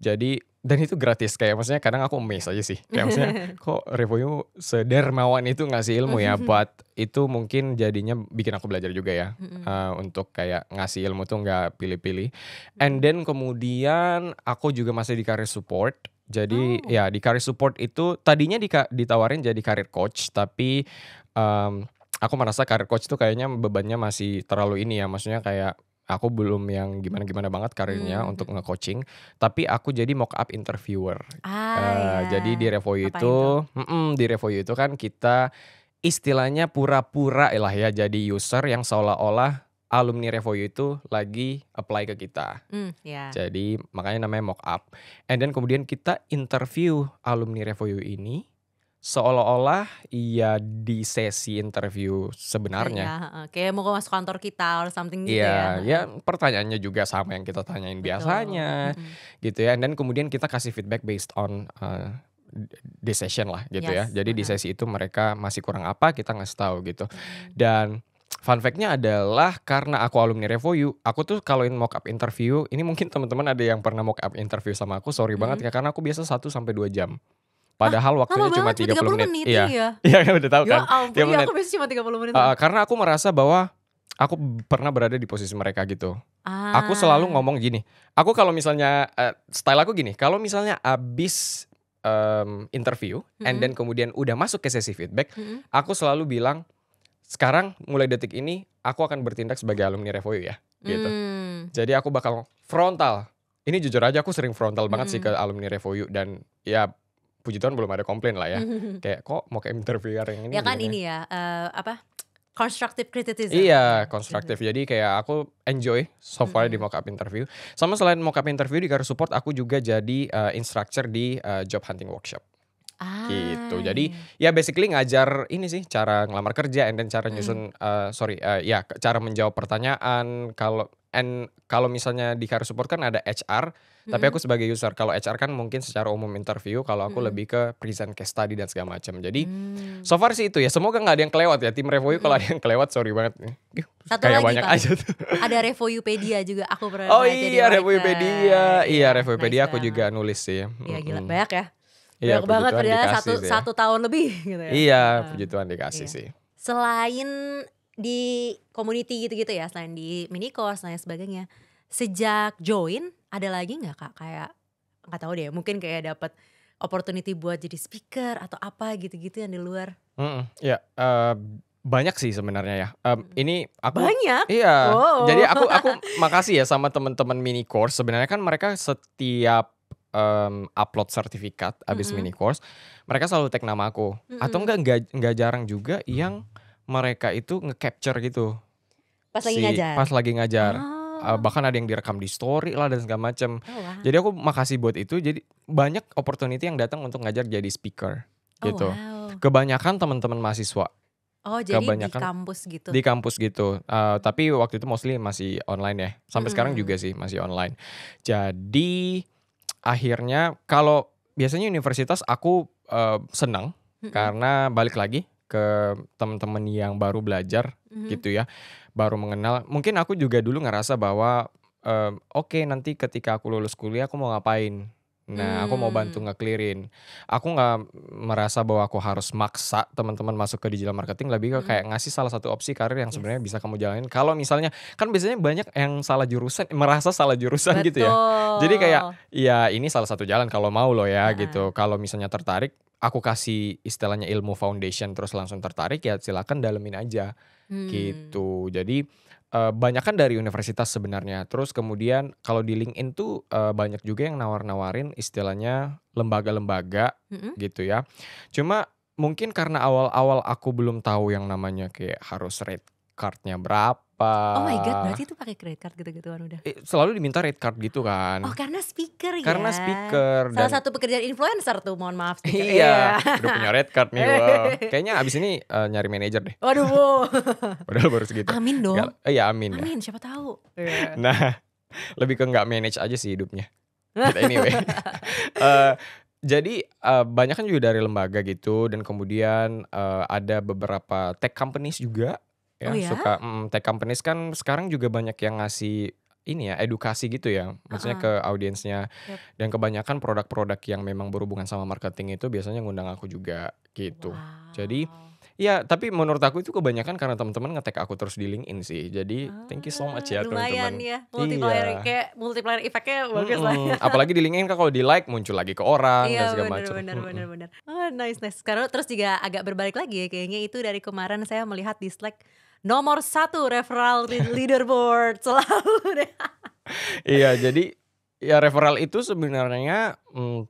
Jadi dan itu gratis kayak maksudnya kadang aku miss aja sih. Kayak maksudnya kok review sedermawan itu ngasih ilmu ya buat itu mungkin jadinya bikin aku belajar juga ya uh, untuk kayak ngasih ilmu tuh nggak pilih-pilih. Hmm. And then kemudian aku juga masih di karir support jadi oh. ya di career support itu tadinya di, ditawarin jadi career coach tapi um, aku merasa career coach itu kayaknya bebannya masih terlalu ini ya maksudnya kayak aku belum yang gimana-gimana banget karirnya hmm. untuk ngecoaching tapi aku jadi mock up interviewer. Ah, uh, ya. jadi di Revo itu, itu? Mm -mm, di Revo itu kan kita istilahnya pura-pura lah ya jadi user yang seolah-olah alumni Revoyo itu lagi apply ke kita. Mm, yeah. Jadi makanya namanya mock up. And then kemudian kita interview alumni Revoyo ini seolah-olah ia di sesi interview sebenarnya. Ya, kayak mau masuk kantor kita or something gitu iya, ya. Iya, ya pertanyaannya juga sama yang kita tanyain Betul. biasanya. Mm-hmm. Gitu ya. Then kemudian kita kasih feedback based on uh, decision lah gitu yes. ya. Jadi di uh-huh. sesi itu mereka masih kurang apa kita ngasih tahu gitu. Mm-hmm. Dan fun fact-nya adalah karena aku alumni Revoyu, aku tuh kalau mau mock up interview, ini mungkin teman-teman ada yang pernah mock up interview sama aku, sorry hmm. banget ya karena aku biasa 1 sampai 2 jam. Ah, Padahal ah, waktunya cuma 30, 30 menit. menit iya. Iya, ya, udah tahu ya kan. Ampun, iya, aku biasa cuma 30 menit. Uh, karena aku merasa bahwa aku pernah berada di posisi mereka gitu. Ah. Aku selalu ngomong gini. Aku kalau misalnya uh, style aku gini, kalau misalnya abis um, interview mm -hmm. and then kemudian udah masuk ke sesi feedback, mm -hmm. aku selalu bilang sekarang mulai detik ini aku akan bertindak sebagai alumni Revoyu ya gitu. hmm. Jadi aku bakal frontal. Ini jujur aja aku sering frontal banget hmm. sih ke hmm. alumni Revoyu dan ya puji Tuhan belum ada komplain lah ya. kayak kok mau ke interviewer yang ini. Ya kan ini ya uh, apa constructive criticism. Iya, constructive. Jadi kayak aku enjoy so far di hmm. mock up interview. Sama selain mock up interview di Career Support aku juga jadi uh, instructor di uh, job hunting workshop. Ah. Gitu. Jadi ya basically ngajar ini sih cara ngelamar kerja and then cara nyusun hmm. uh, sorry uh, ya cara menjawab pertanyaan kalau and kalau misalnya di career support kan ada HR hmm. tapi aku sebagai user kalau HR kan mungkin secara umum interview kalau aku hmm. lebih ke present case study dan segala macam. Jadi hmm. so far sih itu ya. Semoga nggak ada yang kelewat ya tim Revoyu hmm. kalau ada yang kelewat sorry banget. Satu Kayak lagi, banyak Pak. aja tuh. Ada Revoyupedia juga aku pernah Oh iya Revoyupedia. Iya, iya Revoyupedia nice aku juga nulis sih. Iya gila banyak ya. Iya, banyak banget perjalanan satu sih. satu tahun lebih gitu ya. Iya, nah, puji Tuhan dikasih iya. sih. Selain di community gitu-gitu ya, selain di mini course dan sebagainya, sejak join ada lagi nggak kak kayak nggak tahu deh, mungkin kayak dapat opportunity buat jadi speaker atau apa gitu-gitu yang di luar? Mm -mm, ya. Uh, banyak sih sebenarnya ya. Um, ini aku banyak. Iya. Wow. Jadi aku aku makasih ya sama teman-teman mini course. Sebenarnya kan mereka setiap um, upload sertifikat abis mm -hmm. mini course, mereka selalu tag nama aku. Mm -hmm. Atau enggak enggak jarang juga yang mereka itu ngecapture gitu. Pas si, lagi ngajar. Pas lagi ngajar. Oh. Uh, bahkan ada yang direkam di story lah dan segala macam. Oh, wow. Jadi aku makasih buat itu. Jadi banyak opportunity yang datang untuk ngajar jadi speaker oh, gitu. wow. Kebanyakan teman-teman mahasiswa. Oh jadi Kebanyakan, di kampus gitu. Di kampus gitu. Uh, tapi waktu itu mostly masih online ya. Sampai hmm. sekarang juga sih masih online. Jadi akhirnya kalau biasanya universitas aku uh, senang mm -hmm. karena balik lagi ke teman-teman yang baru belajar mm -hmm. gitu ya, baru mengenal. Mungkin aku juga dulu ngerasa bahwa uh, oke okay, nanti ketika aku lulus kuliah aku mau ngapain Nah, hmm. aku mau bantu hmm. ngeklirin. Aku nggak merasa bahwa aku harus maksa teman-teman masuk ke digital marketing, lebih ke hmm. kayak ngasih salah satu opsi karir yang sebenarnya yes. bisa kamu jalanin. Kalau misalnya kan biasanya banyak yang salah jurusan, merasa salah jurusan Betul. gitu ya. Jadi kayak ya ini salah satu jalan kalau mau loh ya nah. gitu. Kalau misalnya tertarik, aku kasih istilahnya ilmu foundation terus langsung tertarik ya silakan dalemin aja hmm. gitu. Jadi uh, banyak kan dari universitas sebenarnya. Terus kemudian kalau di LinkedIn tuh uh, banyak juga yang nawar-nawarin istilahnya lembaga-lembaga mm-hmm. gitu ya. Cuma mungkin karena awal-awal aku belum tahu yang namanya kayak harus rate cardnya berapa apa. Oh my god, berarti itu pakai credit card gitu-gituan udah. Eh, selalu diminta credit card gitu kan. Oh, karena speaker karena ya. Karena speaker. Salah dan... satu pekerjaan influencer tuh, mohon maaf. Speaker. iya, iya. udah punya credit card nih gue Kayaknya abis ini uh, nyari manajer deh. Waduh. Padahal baru segitu. Amin dong. Gak, eh, amin. Iya, amin, ya. siapa tahu. nah, lebih ke nggak manage aja sih hidupnya. But anyway. uh, jadi uh, banyak kan juga dari lembaga gitu dan kemudian uh, ada beberapa tech companies juga ya, oh ya? suka mm, tech companies kan sekarang juga banyak yang ngasih ini ya edukasi gitu ya maksudnya uh -huh. ke audiensnya yep. dan kebanyakan produk-produk yang memang berhubungan sama marketing itu biasanya ngundang aku juga gitu wow. jadi ya tapi menurut aku itu kebanyakan karena teman-teman ngetek aku terus di LinkedIn sih jadi ah, thank you so much ya ah, teman-teman lumayan temen -temen. ya multiplier iya. kayak multiplier efeknya bagus mm -hmm. lah ya. apalagi di LinkedIn kalau di like muncul lagi ke orang iya, dan segala macam Iya benar mm -hmm. benar benar oh, nice nice karena terus juga agak berbalik lagi ya kayaknya itu dari kemarin saya melihat dislike nomor satu referral leaderboard selalu deh. iya, jadi ya referral itu sebenarnya hmm,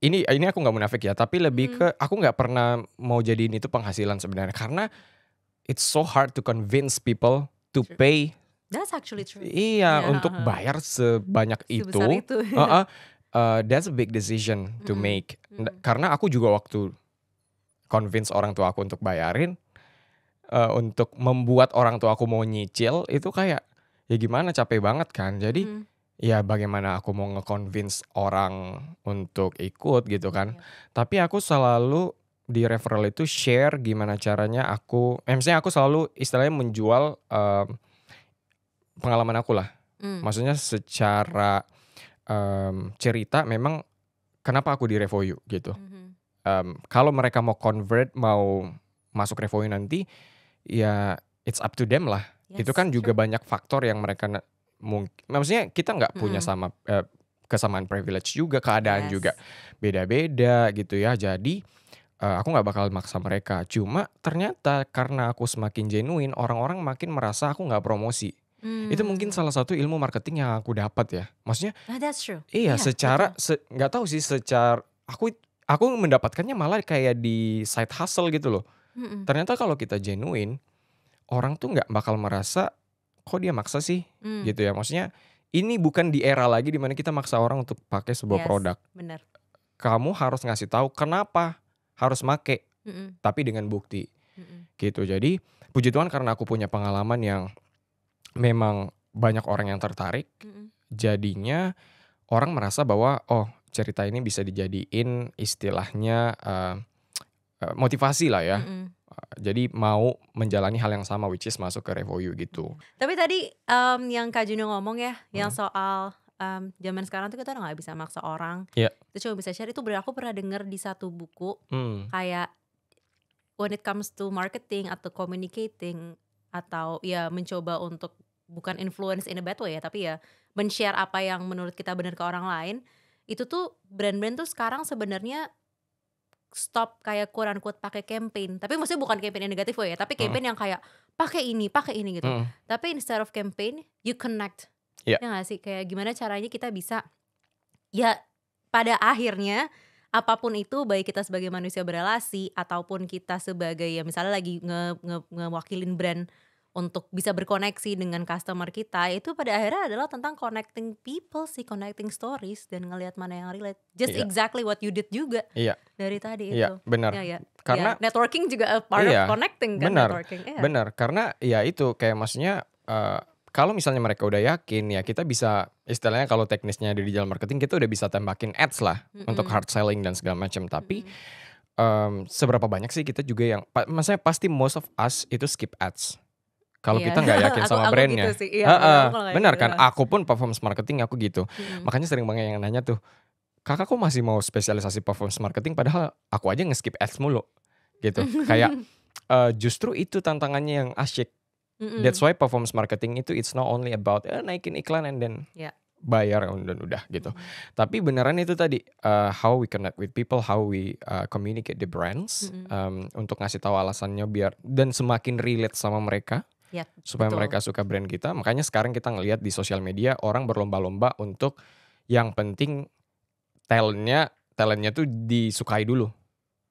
ini ini aku nggak munafik ya, tapi lebih hmm. ke aku nggak pernah mau jadiin itu penghasilan sebenarnya karena it's so hard to convince people to true. pay. That's actually true. Iya, yeah. untuk uh-huh. bayar sebanyak Sebesar itu. itu. uh -uh, uh, that's a big decision to mm -hmm. make. Mm -hmm. Karena aku juga waktu convince orang tua aku untuk bayarin, uh, untuk membuat orang tua aku mau nyicil itu kayak ya gimana capek banget kan jadi hmm. ya bagaimana aku mau ngeconvince orang untuk ikut gitu kan yeah. tapi aku selalu di referral itu share gimana caranya aku eh, misalnya aku selalu istilahnya menjual um, pengalaman aku lah hmm. maksudnya secara um, cerita memang kenapa aku di Revoyu gitu mm -hmm. um, kalau mereka mau convert mau masuk Revoyu nanti ya it's up to them lah. Yes, itu kan juga true. banyak faktor yang mereka mungkin maksudnya kita nggak hmm. punya sama eh, kesamaan privilege juga keadaan yes. juga beda-beda gitu ya. Jadi uh, aku nggak bakal maksa mereka. Cuma ternyata karena aku semakin genuine, orang-orang makin merasa aku nggak promosi. Hmm. Itu mungkin salah satu ilmu marketing yang aku dapat ya. Maksudnya? Nah, that's true. Iya, yeah, secara nggak se, tahu sih secara aku aku mendapatkannya malah kayak di side hustle gitu loh mm Ternyata kalau kita genuine, orang tuh nggak bakal merasa kok dia maksa sih mm. gitu ya. Maksudnya ini bukan di era lagi dimana kita maksa orang untuk pakai sebuah yes, produk. Bener. Kamu harus ngasih tahu kenapa harus make, Mm-mm. tapi dengan bukti. Mm-mm. Gitu. Jadi puji Tuhan karena aku punya pengalaman yang memang banyak orang yang tertarik. Mm-mm. Jadinya orang merasa bahwa oh cerita ini bisa dijadiin istilahnya uh, Eh, motivasi lah ya. Mm-hmm. Jadi mau menjalani hal yang sama which is masuk ke RevOU gitu. Tapi tadi um, yang Kak Juno ngomong ya, hmm. yang soal um, zaman sekarang tuh kita udah gak bisa maksa orang. Yeah. Itu cuma bisa share. Itu benar aku pernah denger di satu buku hmm. kayak when it comes to marketing atau communicating atau ya mencoba untuk bukan influence in a bad way ya, tapi ya men-share apa yang menurut kita benar ke orang lain. Itu tuh brand-brand tuh sekarang sebenarnya stop kayak kurang kuat pakai campaign tapi maksudnya bukan campaign yang negatif ya tapi hmm. campaign mm. yang kayak pakai ini pakai ini gitu mm. tapi instead of campaign you connect yeah. ya, ya gak sih kayak gimana caranya kita bisa ya pada akhirnya apapun itu baik kita sebagai manusia berrelasi ataupun kita sebagai ya misalnya lagi nge, nge, ngewakilin brand untuk bisa berkoneksi dengan customer kita itu pada akhirnya adalah tentang connecting people sih connecting stories dan ngelihat mana yang relate just yeah. exactly what you did juga yeah. dari tadi iya, itu benar yeah, yeah. karena yeah. networking juga a part yeah. of iya, connecting kan benar, networking iya. benar karena ya itu kayak maksudnya uh, kalau misalnya mereka udah yakin ya kita bisa istilahnya kalau teknisnya di digital marketing kita udah bisa tembakin ads lah mm -hmm. untuk hard selling dan segala macam tapi mm -hmm. um, seberapa banyak sih kita juga yang maksudnya pasti most of us itu skip ads kalau iya. kita nggak yakin sama aku, brandnya. Aku gitu sih. Iya, iya benar gitu. kan? Aku pun performance marketing aku gitu. Hmm. Makanya sering banget yang nanya tuh, kakak kok masih mau spesialisasi performance marketing padahal aku aja ngeskip ads mulu gitu. Kayak uh, justru itu tantangannya yang asyik. Mm -mm. That's why performance marketing itu it's not only about uh, naikin iklan and then yeah. bayar dan udah gitu. Mm -hmm. Tapi beneran itu tadi uh, how we connect with people, how we uh, communicate the brands mm -hmm. um, untuk ngasih tahu alasannya biar dan semakin relate sama mereka Yep, iya, supaya betul. mereka suka brand kita. Makanya sekarang kita ngelihat di sosial media orang berlomba-lomba untuk yang penting talentnya talentnya tuh disukai dulu.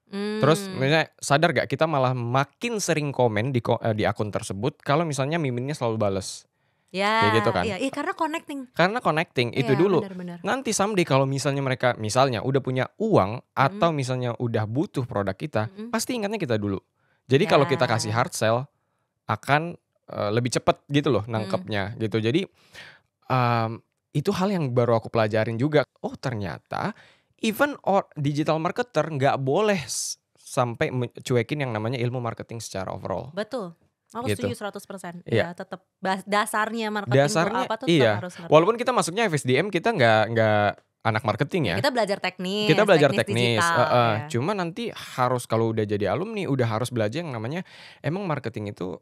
Hmm. Terus misalnya sadar gak kita malah makin sering komen di eh, di akun tersebut kalau misalnya miminnya selalu bales. Ya, kayak gitu kan. Iya, iya karena connecting. Karena connecting itu ya, dulu. Benar, benar. Nanti someday kalau misalnya mereka misalnya udah punya uang mm. atau hmm. misalnya udah butuh produk kita, mm. pasti ingatnya kita dulu. Jadi ya. kalau kita kasih hard sell akan Eh, lebih cepet gitu loh hmm. nangkepnya hmm. gitu. Jadi um, itu hal yang baru aku pelajarin juga. Oh ternyata even or digital marketer nggak boleh sampai cuekin yang namanya ilmu marketing secara overall. Betul. Aku gitu. setuju 100% Iya ya, tetap dasarnya marketing dasarnya, apa tuh iya. harus ngerti. Walaupun kita masuknya FSDM kita nggak nggak anak marketing ya. Kita belajar teknis. Kita belajar teknis. teknis. Digital, uh, uh, ya. Cuma nanti harus kalau udah jadi alumni udah harus belajar yang namanya emang marketing itu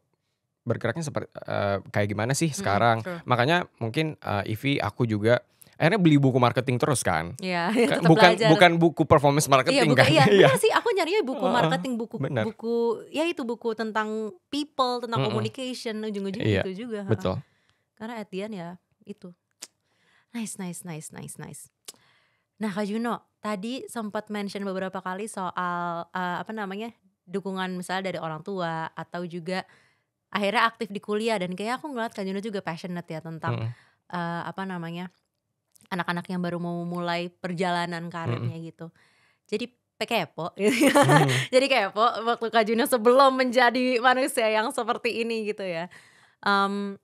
bergeraknya seperti uh, kayak gimana sih sekarang. sure. Makanya mungkin uh, Ivi aku juga akhirnya beli buku marketing terus kan. Iya, ya, bukan belajar. bukan buku performance iya, marketing iya, buka, kan. Iya, iya. sih aku nyarinya buku uh, marketing, buku bener. buku ya itu buku tentang people, tentang mm -mm. communication ujung-ujungnya iya, itu juga. Betul. Karena at the end ya itu. Nice, nice, nice, nice, nice. Nah, Kak Juno, tadi sempat mention beberapa kali soal uh, apa namanya? dukungan misalnya dari orang tua atau juga akhirnya aktif di kuliah dan kayak aku ngeliat Kak Juno juga passionate ya tentang hmm. uh, apa namanya anak-anak yang baru mau mulai perjalanan karirnya hmm. gitu. Jadi kepo mm. ya. hmm. Jadi kepo waktu Kak Juno sebelum menjadi manusia yang seperti ini gitu ya. Um,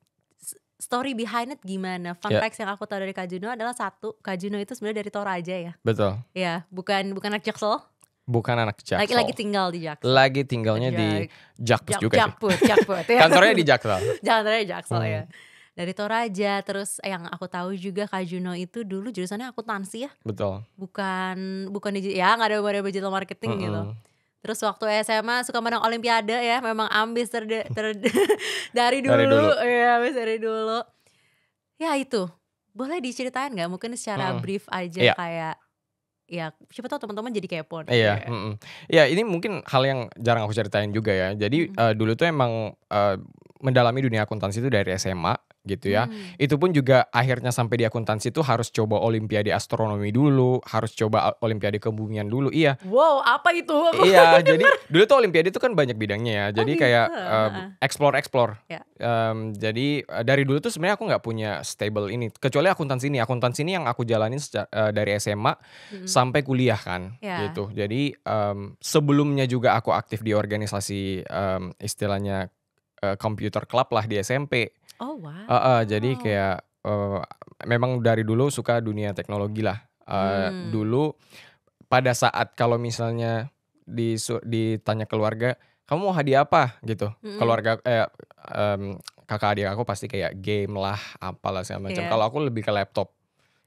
story behind it gimana? Fun yeah. facts yang aku tahu dari Kak Juno adalah satu, Kak Juno itu sebenarnya dari Toraja ya. Betul. Ya, bukan bukan anak Jaksel. Bukan anak Jaksel. Lagi, lagi tinggal di Jaksel. Lagi tinggalnya di iya. Jakpus Jak, juga. Jakpus, Jakpus. ya. Kantornya di Jaksel. Kantornya di Jaksel iya. hmm. ya. Dari Toraja, terus yang aku tahu juga Kak Juno itu dulu jurusannya akuntansi ya. Betul. Bukan bukan di ya nggak ada ada digital marketing mm -hmm. gitu. Terus waktu SMA suka menang olimpiade ya, memang ambis ter, ter dari dulu, dari dulu. ya ambis dari dulu. Ya itu. Boleh diceritain nggak mungkin secara mm -hmm. brief aja yeah. kayak ya siapa tahu teman-teman jadi kepo. Iya, ya. Mm -mm. ya ini mungkin hal yang jarang aku ceritain juga ya. Jadi mm -hmm. uh, dulu tuh emang uh, mendalami dunia akuntansi itu dari SMA gitu ya. Hmm. Itu pun juga akhirnya sampai di akuntansi itu harus coba olimpiade astronomi dulu, harus coba olimpiade kebumian dulu. Iya. Wow, apa itu? Aku iya, jadi dulu tuh olimpiade itu kan banyak bidangnya ya. Jadi oh, kayak um, gitu. eh, explore explore. Yeah. Ya. Um, jadi eh, dari dulu tuh sebenarnya aku nggak punya stable ini kecuali akuntansi ini. Akuntansi ini yang aku jalanin secara, uh, eh, dari SMA hmm. sampai kuliah kan yeah. gitu. Jadi um, sebelumnya juga aku aktif di organisasi um, istilahnya Eh, computer club lah di SMP. Oh wow. Uh, uh, jadi kayak uh, memang dari dulu suka dunia teknologi lah. Uh, hmm. Dulu pada saat kalau misalnya di ditanya keluarga, kamu mau hadiah apa gitu? Hmm. Keluarga eh, um, kakak adik aku pasti kayak game lah, apalah segala macam. Yeah. Kalau aku lebih ke laptop.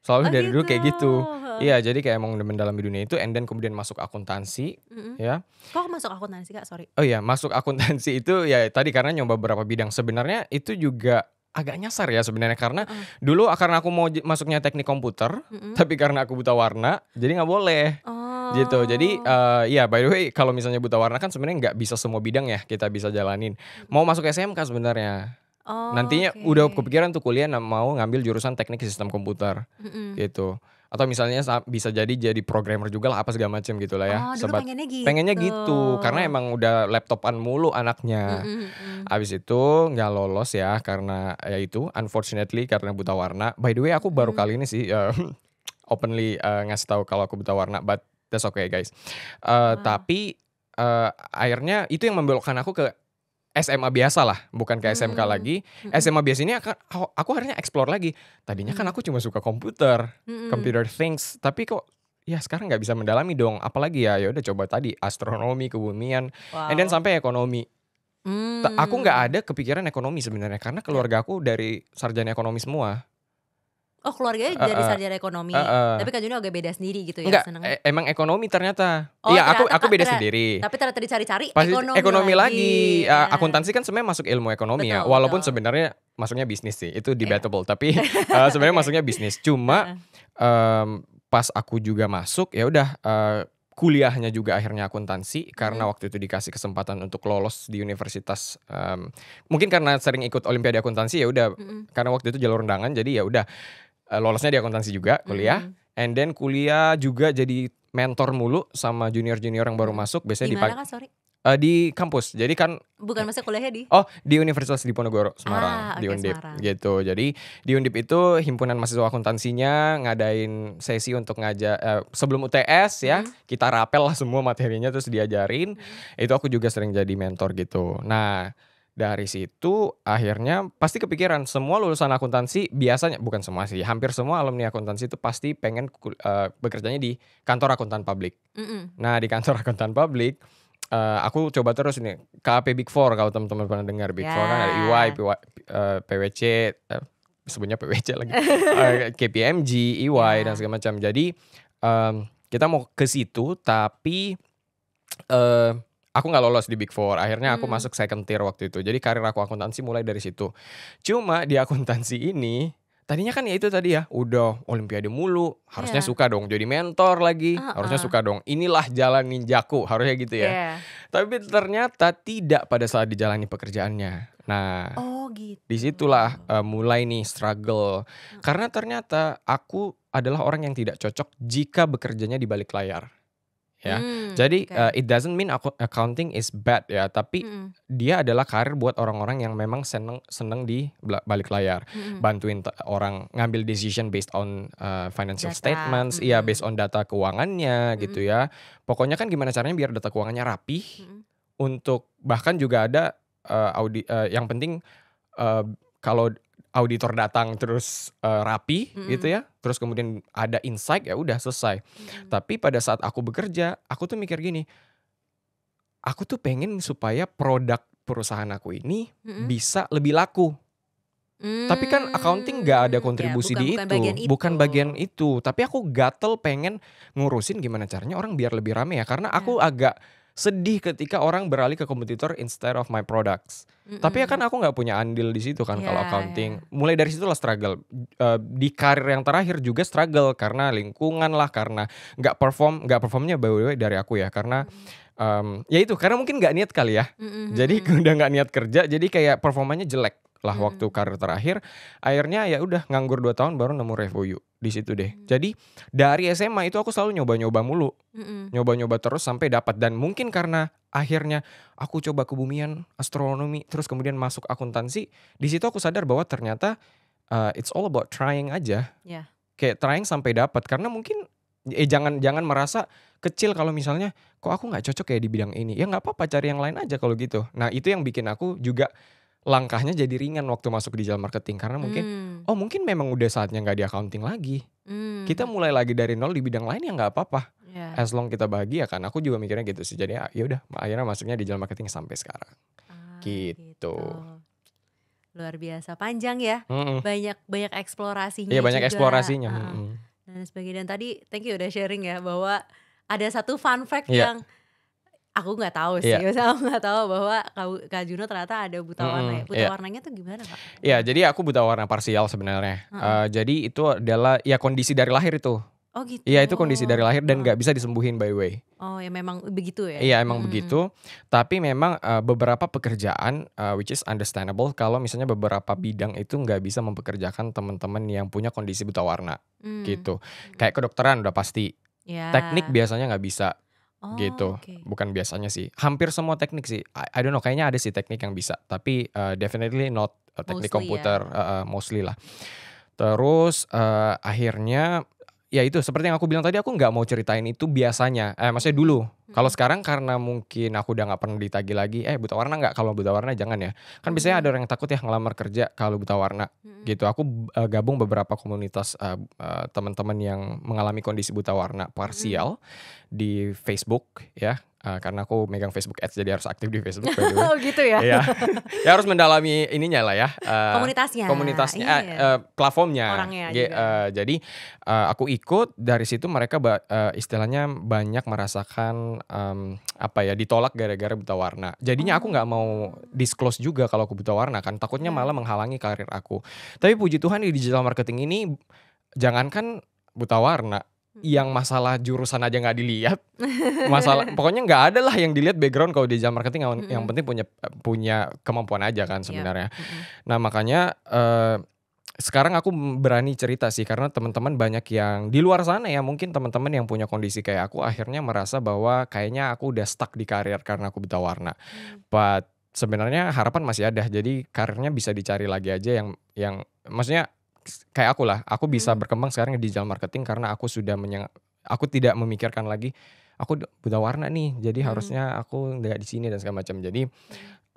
Selalu oh, dari dulu kayak gitu. gitu. Iya, jadi kayak emang mendalami dunia itu and then kemudian masuk akuntansi, mm-hmm. ya. Kok masuk akuntansi Kak? Sorry. Oh iya, masuk akuntansi itu ya tadi karena nyoba beberapa bidang. Sebenarnya itu juga agak nyasar ya sebenarnya karena uh. dulu ah, karena aku mau masuknya teknik komputer mm-hmm. tapi karena aku buta warna jadi nggak boleh oh. gitu jadi uh, ya by the way kalau misalnya buta warna kan sebenarnya nggak bisa semua bidang ya kita bisa jalanin mau masuk SMK sebenarnya Oh, Nantinya okay. udah kepikiran tuh kuliah mau ngambil jurusan teknik sistem komputer mm-hmm. gitu. Atau misalnya bisa jadi jadi programmer juga lah apa segala macam gitu lah ya. Oh, dulu pengennya gitu. Pengennya gitu karena emang udah laptopan mulu anaknya. Mm-hmm. Abis itu nggak lolos ya karena ya itu unfortunately karena buta warna. By the way aku baru mm-hmm. kali ini sih uh, openly uh, ngasih tahu kalau aku buta warna but that's okay guys. Uh, wow. tapi uh, akhirnya itu yang membelokkan aku ke SMA biasa lah, bukan ke SMK hmm. lagi. Hmm. Hmm. SMA biasa ini akan aku akhirnya explore lagi. Tadinya kan hmm. aku cuma suka komputer, hmm. computer things, tapi kok ya sekarang nggak bisa mendalami dong. Apalagi ya, ya udah coba tadi astronomi, kebumian, wow. and then sampai ekonomi. Hmm. Aku nggak ada kepikiran ekonomi sebenarnya karena keluarga ya. aku dari sarjana ekonomi semua. Oh keluarganya uh, dari uh, sarjana ekonomi, uh, uh. tapi Kak Juni agak beda sendiri gitu ya Enggak, e, emang ekonomi ternyata. Oh, iya aku aku beda ternyata, sendiri. Tapi ternyata dicari-cari ekonomi, ekonomi lagi. lagi. Uh, akuntansi kan sebenarnya masuk ilmu ekonomi ya. betul, ya, walaupun betul. sebenarnya masuknya bisnis sih, itu iya. debatable. Yeah. Tapi uh, sebenarnya masuknya bisnis. Cuma um, pas aku juga masuk ya udah. Uh, kuliahnya juga akhirnya akuntansi karena hmm. waktu itu dikasih kesempatan untuk lolos di universitas um, mungkin karena sering ikut olimpiade akuntansi ya udah hmm. karena waktu itu jalur undangan jadi ya udah uh, lolosnya di akuntansi juga hmm. kuliah mm and then kuliah juga jadi mentor mulu sama junior-junior yang baru hmm. masuk biasanya di kan, sorry? Uh, di kampus. Jadi kan bukan masa kuliahnya di Oh, di Universitas Diponegoro Semarang, ah, okay, di Undip Semarang. gitu. Jadi di Undip itu himpunan mahasiswa akuntansinya ngadain sesi untuk ngajak uh, eh, sebelum UTS ya, hmm. kita rapel lah semua materinya terus diajarin. Hmm. Itu aku juga sering jadi mentor gitu. Nah, dari situ akhirnya pasti kepikiran semua lulusan akuntansi biasanya bukan semua sih hampir semua alumni akuntansi itu pasti pengen uh, bekerjanya di kantor akuntan publik. Mm -mm. Nah di kantor akuntan publik uh, aku coba terus nih KAP Big Four kalau teman-teman pernah dengar Big yeah. Four kan ada ya. EY, PY, uh, eh, PwC, uh, sebutnya PwC lagi, uh, KPMG, EY yeah. dan segala macam. Jadi um, kita mau ke situ tapi uh, aku nggak lolos di Big Four. Akhirnya aku hmm. masuk second tier waktu itu. Jadi karir aku akuntansi mulai dari situ. Cuma di akuntansi ini tadinya kan ya itu tadi ya udah olimpiade mulu harusnya yeah. suka dong jadi mentor lagi uh -uh. harusnya suka dong inilah jalan ninjaku harusnya gitu ya yeah. tapi ternyata tidak pada saat dijalani pekerjaannya nah oh gitu disitulah uh, eh, mulai nih struggle hmm. karena ternyata aku adalah orang yang tidak cocok jika bekerjanya di balik layar ya. Hmm, Jadi okay. uh, eh, it doesn't mean accounting is bad ya, tapi hmm. dia adalah karir buat orang-orang yang memang seneng seneng di balik layar, hmm. bantuin orang ngambil decision based on uh, financial data. statements, iya, hmm. based on data keuangannya gitu hmm. gitu ya. Pokoknya kan gimana caranya biar data keuangannya rapi hmm. untuk bahkan juga ada uh, audi uh, yang penting uh, kalau auditor datang terus uh, rapi mm-hmm. gitu ya terus kemudian ada insight ya udah selesai mm-hmm. tapi pada saat aku bekerja aku tuh mikir gini aku tuh pengen supaya produk perusahaan aku ini mm-hmm. bisa lebih laku mm tapi kan mm. accounting gak ada ya, kontribusi ya, bukan, di itu. Bagian itu bukan bagian itu tapi aku gatel pengen ngurusin gimana caranya orang biar lebih rame ya karena aku ya. agak sedih ketika orang beralih ke kompetitor instead of my products. Mm -mm. Tapi ya kan aku nggak punya andil di situ kan yeah, kalau iya, accounting. Yeah. Mulai dari situlah struggle. Uh, di karir yang terakhir juga struggle karena lingkungan lah, karena nggak perform, nggak performnya by the way dari aku ya karena um, ya itu karena mungkin nggak niat kali ya. Mm -mm. Jadi udah nggak niat kerja, jadi kayak performanya jelek lah hmm. waktu karir terakhir akhirnya ya udah nganggur dua tahun baru nemu Revoyu di situ deh hmm. jadi dari SMA itu aku selalu nyoba-nyoba mulu nyoba hmm. nyoba-nyoba terus sampai dapat dan mungkin karena akhirnya aku coba kebumian astronomi terus kemudian masuk akuntansi di situ aku sadar bahwa ternyata uh, it's all about trying aja yeah. kayak trying sampai dapat karena mungkin eh jangan jangan merasa kecil kalau misalnya kok aku nggak cocok ya di bidang ini ya nggak apa-apa cari yang lain aja kalau gitu nah itu yang bikin aku juga langkahnya jadi ringan waktu masuk digital marketing karena mungkin hmm. oh mungkin memang udah saatnya nggak di accounting lagi hmm. kita mulai lagi dari nol di bidang lain ya nggak apa-apa yeah. as long kita bahagia kan aku juga mikirnya gitu sih jadi ya, ya udah akhirnya masuknya digital marketing sampai sekarang ah, gitu. gitu luar biasa panjang ya mm -mm. banyak banyak eksplorasinya iya banyak juga. eksplorasinya uh, mm dan sebagainya dan tadi thank you udah sharing ya bahwa ada satu fun fact yeah. yang aku nggak tahu sih, yeah. Maksudnya aku nggak tahu bahwa Kak Juno ternyata ada buta mm, warna. Ya. Buta yeah. warnanya tuh gimana kak? Iya, yeah, jadi aku buta warna parsial sebenarnya. Mm -hmm. Uh, jadi itu adalah ya kondisi dari lahir itu. Oh gitu. Iya itu kondisi dari lahir dan nggak oh. bisa disembuhin by the way. Oh ya memang begitu ya. Iya emang hmm. begitu. Tapi memang uh, beberapa pekerjaan uh, which is understandable kalau misalnya beberapa mm. bidang itu nggak bisa mempekerjakan teman-teman yang punya kondisi buta warna hmm. gitu. Kayak kedokteran udah pasti. Yeah. Teknik biasanya nggak bisa Oh, gitu okay. bukan biasanya sih hampir semua teknik sih I, I don't know kayaknya ada sih teknik yang bisa tapi uh, definitely not eh, teknik ya. komputer ya. uh, mostly lah terus uh, akhirnya ya itu seperti yang aku bilang tadi aku nggak mau ceritain itu biasanya eh maksudnya dulu hmm. kalau sekarang karena mungkin aku udah nggak pernah ditagi lagi eh buta warna nggak kalau buta warna jangan ya kan biasanya hmm. ada orang yang takut ya ngelamar kerja kalau buta warna hmm. gitu aku uh, gabung beberapa komunitas uh, uh, teman-teman yang mengalami kondisi buta warna parsial di Facebook ya Eh, karena aku megang Facebook Ads jadi harus aktif di Facebook. oh gitu ya. Iya. ya harus mendalami ininya lah ya. Uh, komunitasnya. Komunitasnya, iya. uh, platformnya. Orangnya. uh, jadi uh, aku ikut dari situ mereka ba uh, istilahnya banyak merasakan um, apa ya ditolak gara-gara buta warna. Jadinya hmm. aku nggak mau disclose juga kalau aku buta warna kan takutnya iya. malah menghalangi karir aku. Tapi puji Tuhan di digital marketing ini jangankan buta warna Hmm. yang masalah jurusan aja nggak dilihat masalah pokoknya nggak ada lah yang dilihat background kalau di jam marketing mm-hmm. yang hmm. penting punya punya kemampuan aja kan iya. sebenarnya yeah. mm-hmm. nah makanya uh, sekarang aku berani cerita sih karena teman-teman banyak yang di luar sana ya mungkin teman-teman yang punya kondisi kayak aku akhirnya merasa bahwa kayaknya aku udah stuck di karir karena aku buta warna mm. but sebenarnya harapan masih ada jadi karirnya bisa dicari lagi aja yang yang maksudnya kayak aku lah, aku bisa hmm. berkembang sekarang di digital marketing karena aku sudah menyang aku tidak memikirkan lagi aku buta warna nih. Jadi hmm. harusnya aku nggak di sini dan segala macam. Jadi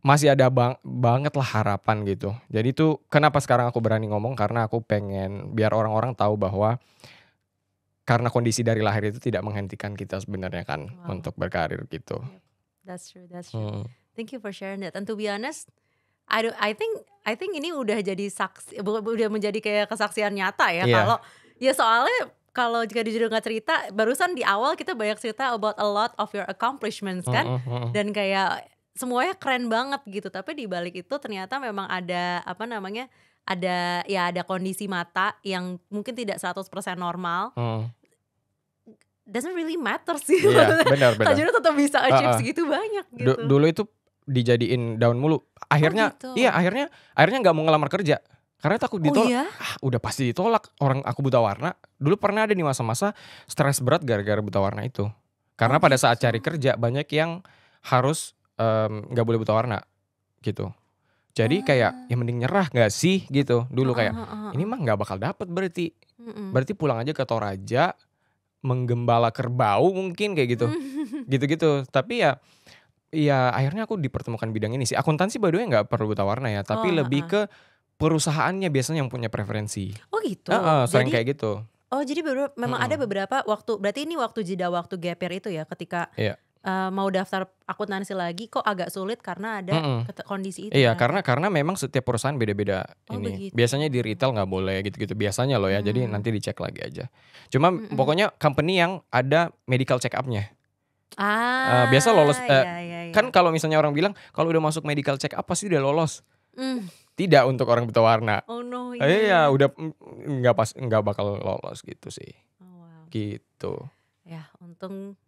masih ada bang, banget lah harapan gitu. Jadi itu kenapa sekarang aku berani ngomong karena aku pengen biar orang-orang tahu bahwa karena kondisi dari lahir itu tidak menghentikan kita sebenarnya kan wow. untuk berkarir gitu. That's true, that's true. Hmm. Thank you for sharing that. And to be honest, I, I think I think ini udah jadi saksi udah menjadi kayak kesaksian nyata ya yeah. kalau ya soalnya kalau jika di nggak cerita barusan di awal kita banyak cerita about a lot of your accomplishments kan mm -hmm. dan kayak semuanya keren banget gitu tapi di balik itu ternyata memang ada apa namanya ada ya ada kondisi mata yang mungkin tidak 100% normal mm. doesn't really matter sih yeah, benar, benar. tetap bisa ah, achieve uh, uh. segitu banyak gitu dulu itu dijadiin daun mulu. Akhirnya oh gitu. iya akhirnya akhirnya nggak mau ngelamar kerja karena takut oh ditolak. Oh, iya? ah, udah pasti ditolak orang aku buta warna. Dulu pernah ada di masa-masa stres berat gara-gara buta warna itu. Karena oh, pada saat gitu. cari kerja banyak yang harus nggak um, boleh buta warna gitu. Jadi uh. kayak ya mending nyerah gak sih gitu dulu kayak uh, uh. ini mah nggak bakal dapet berarti Uh -uh. berarti pulang aja ke Toraja menggembala kerbau mungkin kayak gitu gitu-gitu tapi ya Iya, akhirnya aku dipertemukan bidang ini sih. Akuntansi by the way nggak perlu warna ya, tapi oh, lebih uh. ke perusahaannya biasanya yang punya preferensi. Oh gitu. Uh, uh, sering kayak gitu. Oh jadi baru, memang hmm. ada beberapa waktu. Berarti ini waktu jeda waktu gap itu ya, ketika yeah. Iya. uh, mau daftar akuntansi lagi kok agak sulit karena ada kondisi itu. Iya kan? karena karena memang setiap perusahaan beda-beda oh, ini. Begitu. Biasanya di retail nggak boleh gitu-gitu. Biasanya loh ya. Hmm. Jadi nanti dicek lagi aja. Cuma hmm. pokoknya company yang ada medical check upnya. Ah, uh, biasa lolos. Uh, iya, iya, iya. Kan kalau misalnya orang bilang kalau udah masuk medical check apa sih udah lolos. Mm. Tidak untuk orang buta warna. Oh no. Iya, eh, iya udah mm, mm, nggak pas nggak bakal lolos gitu sih. Oh, wow. Gitu. Ya untung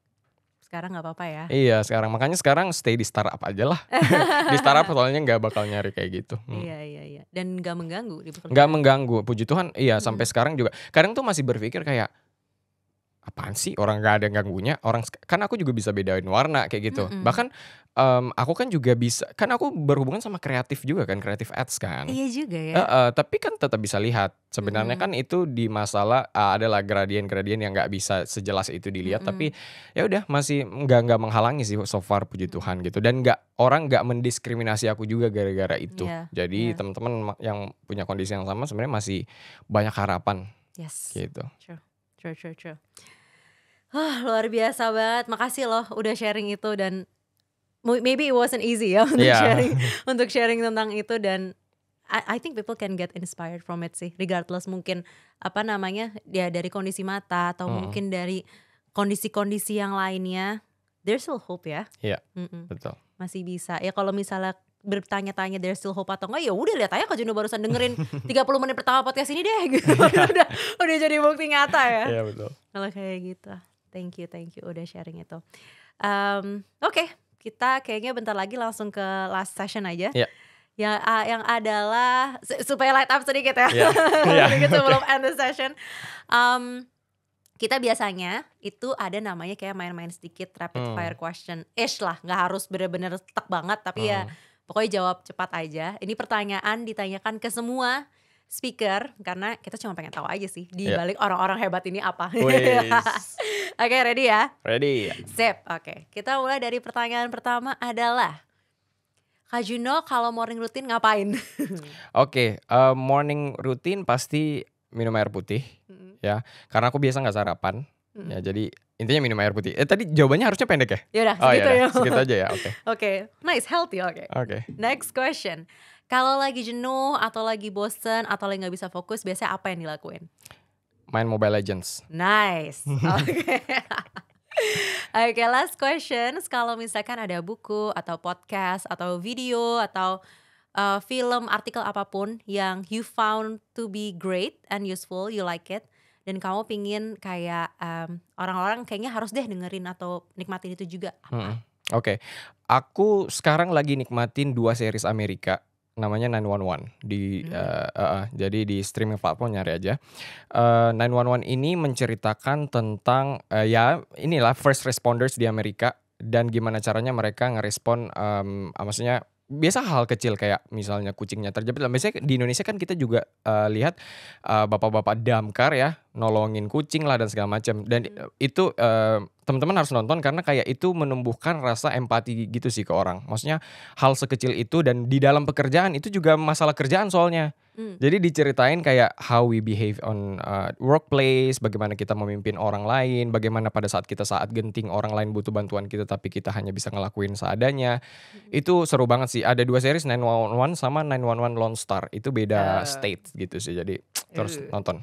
sekarang nggak apa-apa ya. Iya sekarang makanya sekarang stay di startup aja lah. di startup soalnya nggak bakal nyari kayak gitu. Hmm. Iya iya iya. Dan nggak mengganggu Nggak mengganggu. Puji Tuhan. Iya hmm. sampai sekarang juga. Kadang tuh masih berpikir kayak apaan sih orang nggak ada yang ganggunya orang kan aku juga bisa bedain warna kayak gitu mm -hmm. bahkan um, aku kan juga bisa kan aku berhubungan sama kreatif juga kan kreatif ads kan iya juga ya uh, uh, tapi kan tetap bisa lihat sebenarnya mm kan itu di masalah uh, adalah gradien gradien yang nggak bisa sejelas itu dilihat mm tapi ya udah masih nggak nggak menghalangi sih so far puji Tuhan gitu dan nggak orang nggak mendiskriminasi aku juga gara-gara itu yeah, jadi yeah. teman-teman yang punya kondisi yang sama sebenarnya masih banyak harapan yes gitu True. True, true, true. Oh, luar biasa banget. Makasih loh udah sharing itu dan maybe it wasn't easy ya untuk yeah. sharing untuk sharing tentang itu dan I, I think people can get inspired from it sih regardless mungkin apa namanya ya dari kondisi mata atau hmm. mungkin dari kondisi-kondisi yang lainnya there's still hope ya. Iya. Yeah, mm -mm. Betul. Masih bisa. Ya kalau misalnya bertanya-tanya there's still hope atau enggak ya udah lihat aja kalau Juno barusan dengerin 30 menit pertama podcast ini deh gitu udah udah jadi bukti nyata ya iya betul kalau kayak gitu thank you thank you udah sharing itu um, oke okay. kita kayaknya bentar lagi langsung ke last session aja yeah. yang uh, yang adalah supaya light up sedikit ya yeah. yeah. sedikit sebelum end the session um, kita biasanya itu ada namanya kayak main-main sedikit rapid hmm. fire question ish lah nggak harus bener-bener stuck banget tapi ya hmm. ya Pokoknya jawab cepat aja. Ini pertanyaan ditanyakan ke semua speaker karena kita cuma pengen tahu aja sih di iya. balik yeah. orang-orang hebat ini apa. oke, okay, ready ya? Ready. Sip. Oke, okay. kita mulai dari pertanyaan pertama adalah Kak Juno kalau morning routine ngapain? oke, okay, uh, eh, morning routine pasti minum air putih mm -hmm. ya. Karena aku biasa nggak sarapan. Mm -hmm. Ya, jadi Intinya minum air putih. Eh tadi jawabannya harusnya pendek ya? Yaudah, oh, ya segitu ya. Segitu aja ya, oke. Okay. oke, okay. nice, healthy, oke. Okay. Oke. Okay. Next question. Kalau lagi jenuh atau lagi bosen atau lagi nggak bisa fokus, biasanya apa yang dilakuin? Main Mobile Legends. Nice, oke. Okay. Oke, okay, last question. Kalau misalkan ada buku atau podcast atau video atau uh, film, artikel apapun yang you found to be great and useful, you like it, dan kamu pingin kayak um, orang-orang kayaknya harus deh dengerin atau nikmatin itu juga apa? Hmm. Oke, okay. aku sekarang lagi nikmatin dua series Amerika namanya 911 di hmm. uh, uh, uh, jadi di streaming platform nyari aja. Uh, 911 ini menceritakan tentang uh, ya inilah first responders di Amerika dan gimana caranya mereka ngerespon um, maksudnya biasa hal kecil kayak misalnya kucingnya terjepit. Biasanya di Indonesia kan kita juga uh, lihat uh, bapak-bapak damkar ya nolongin kucing lah dan segala macam dan hmm. itu uh, teman-teman harus nonton karena kayak itu menumbuhkan rasa empati gitu sih ke orang maksudnya hal sekecil itu dan di dalam pekerjaan itu juga masalah kerjaan soalnya hmm. jadi diceritain kayak how we behave on uh, workplace bagaimana kita memimpin orang lain bagaimana pada saat kita saat genting orang lain butuh bantuan kita tapi kita hanya bisa ngelakuin seadanya hmm. itu seru banget sih ada dua series 911 sama 911 Lone Star itu beda uh. state gitu sih jadi terus uh. nonton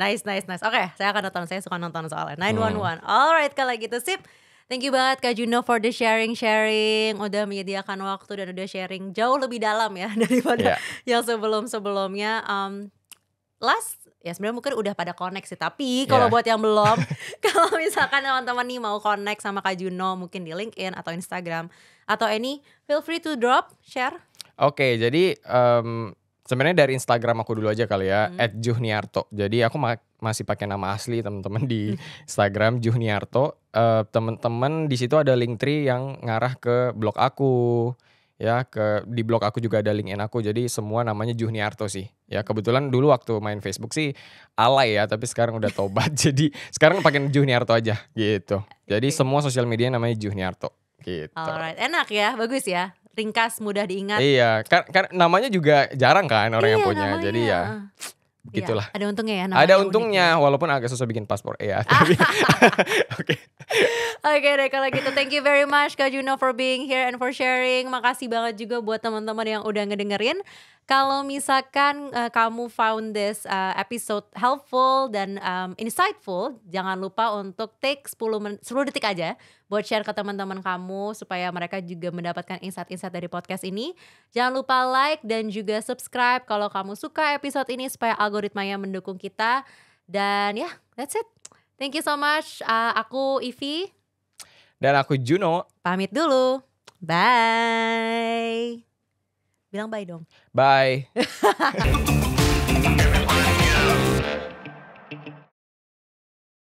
Nice, nice, nice. Oke, okay, saya akan nonton. Saya suka nonton soalnya. 911. Hmm. Alright, kalau gitu sip. Thank you banget Kak Juno for the sharing-sharing. Udah menyediakan waktu dan udah sharing jauh lebih dalam ya daripada yeah. yang sebelum-sebelumnya. Um, last ya sebenarnya mungkin udah pada connect sih tapi kalau yeah. buat yang belum kalau misalkan teman-teman nih mau connect sama Kak Juno mungkin di LinkedIn atau Instagram atau any feel free to drop share Oke, okay, jadi um, Sebenarnya dari Instagram aku dulu aja kali ya, hmm. @juhniarto. Jadi aku ma masih pakai nama asli teman-teman di hmm. Instagram Juhniarto. Uh, teman-teman di situ ada link tree yang ngarah ke blog aku. Ya, ke di blog aku juga ada link in aku. Jadi semua namanya Juhniarto sih. Ya, kebetulan dulu waktu main Facebook sih alay ya, tapi sekarang udah tobat. jadi sekarang pakai Juhniarto aja gitu. Jadi okay. semua sosial media namanya Juhniarto gitu. Alright, enak ya, bagus ya ringkas mudah diingat iya kan, kan namanya juga jarang kan orang iya, yang punya namanya. jadi ya iya. gitulah iya, ada untungnya ya ada untungnya unik. Ya. walaupun agak susah bikin paspor ya oke oke deh kalau gitu thank you very much Kak Juno for being here and for sharing makasih banget juga buat teman-teman yang udah ngedengerin kalau misalkan uh, kamu found this uh, episode helpful dan um, insightful, jangan lupa untuk take 10 menit 10 detik aja buat share ke teman-teman kamu supaya mereka juga mendapatkan insight-insight dari podcast ini. Jangan lupa like dan juga subscribe kalau kamu suka episode ini supaya algoritma algoritmanya mendukung kita. Dan ya, yeah, that's it. Thank you so much. Uh, aku Ivy Dan aku Juno. Pamit dulu. Bye. Bilang bye dong. Bye.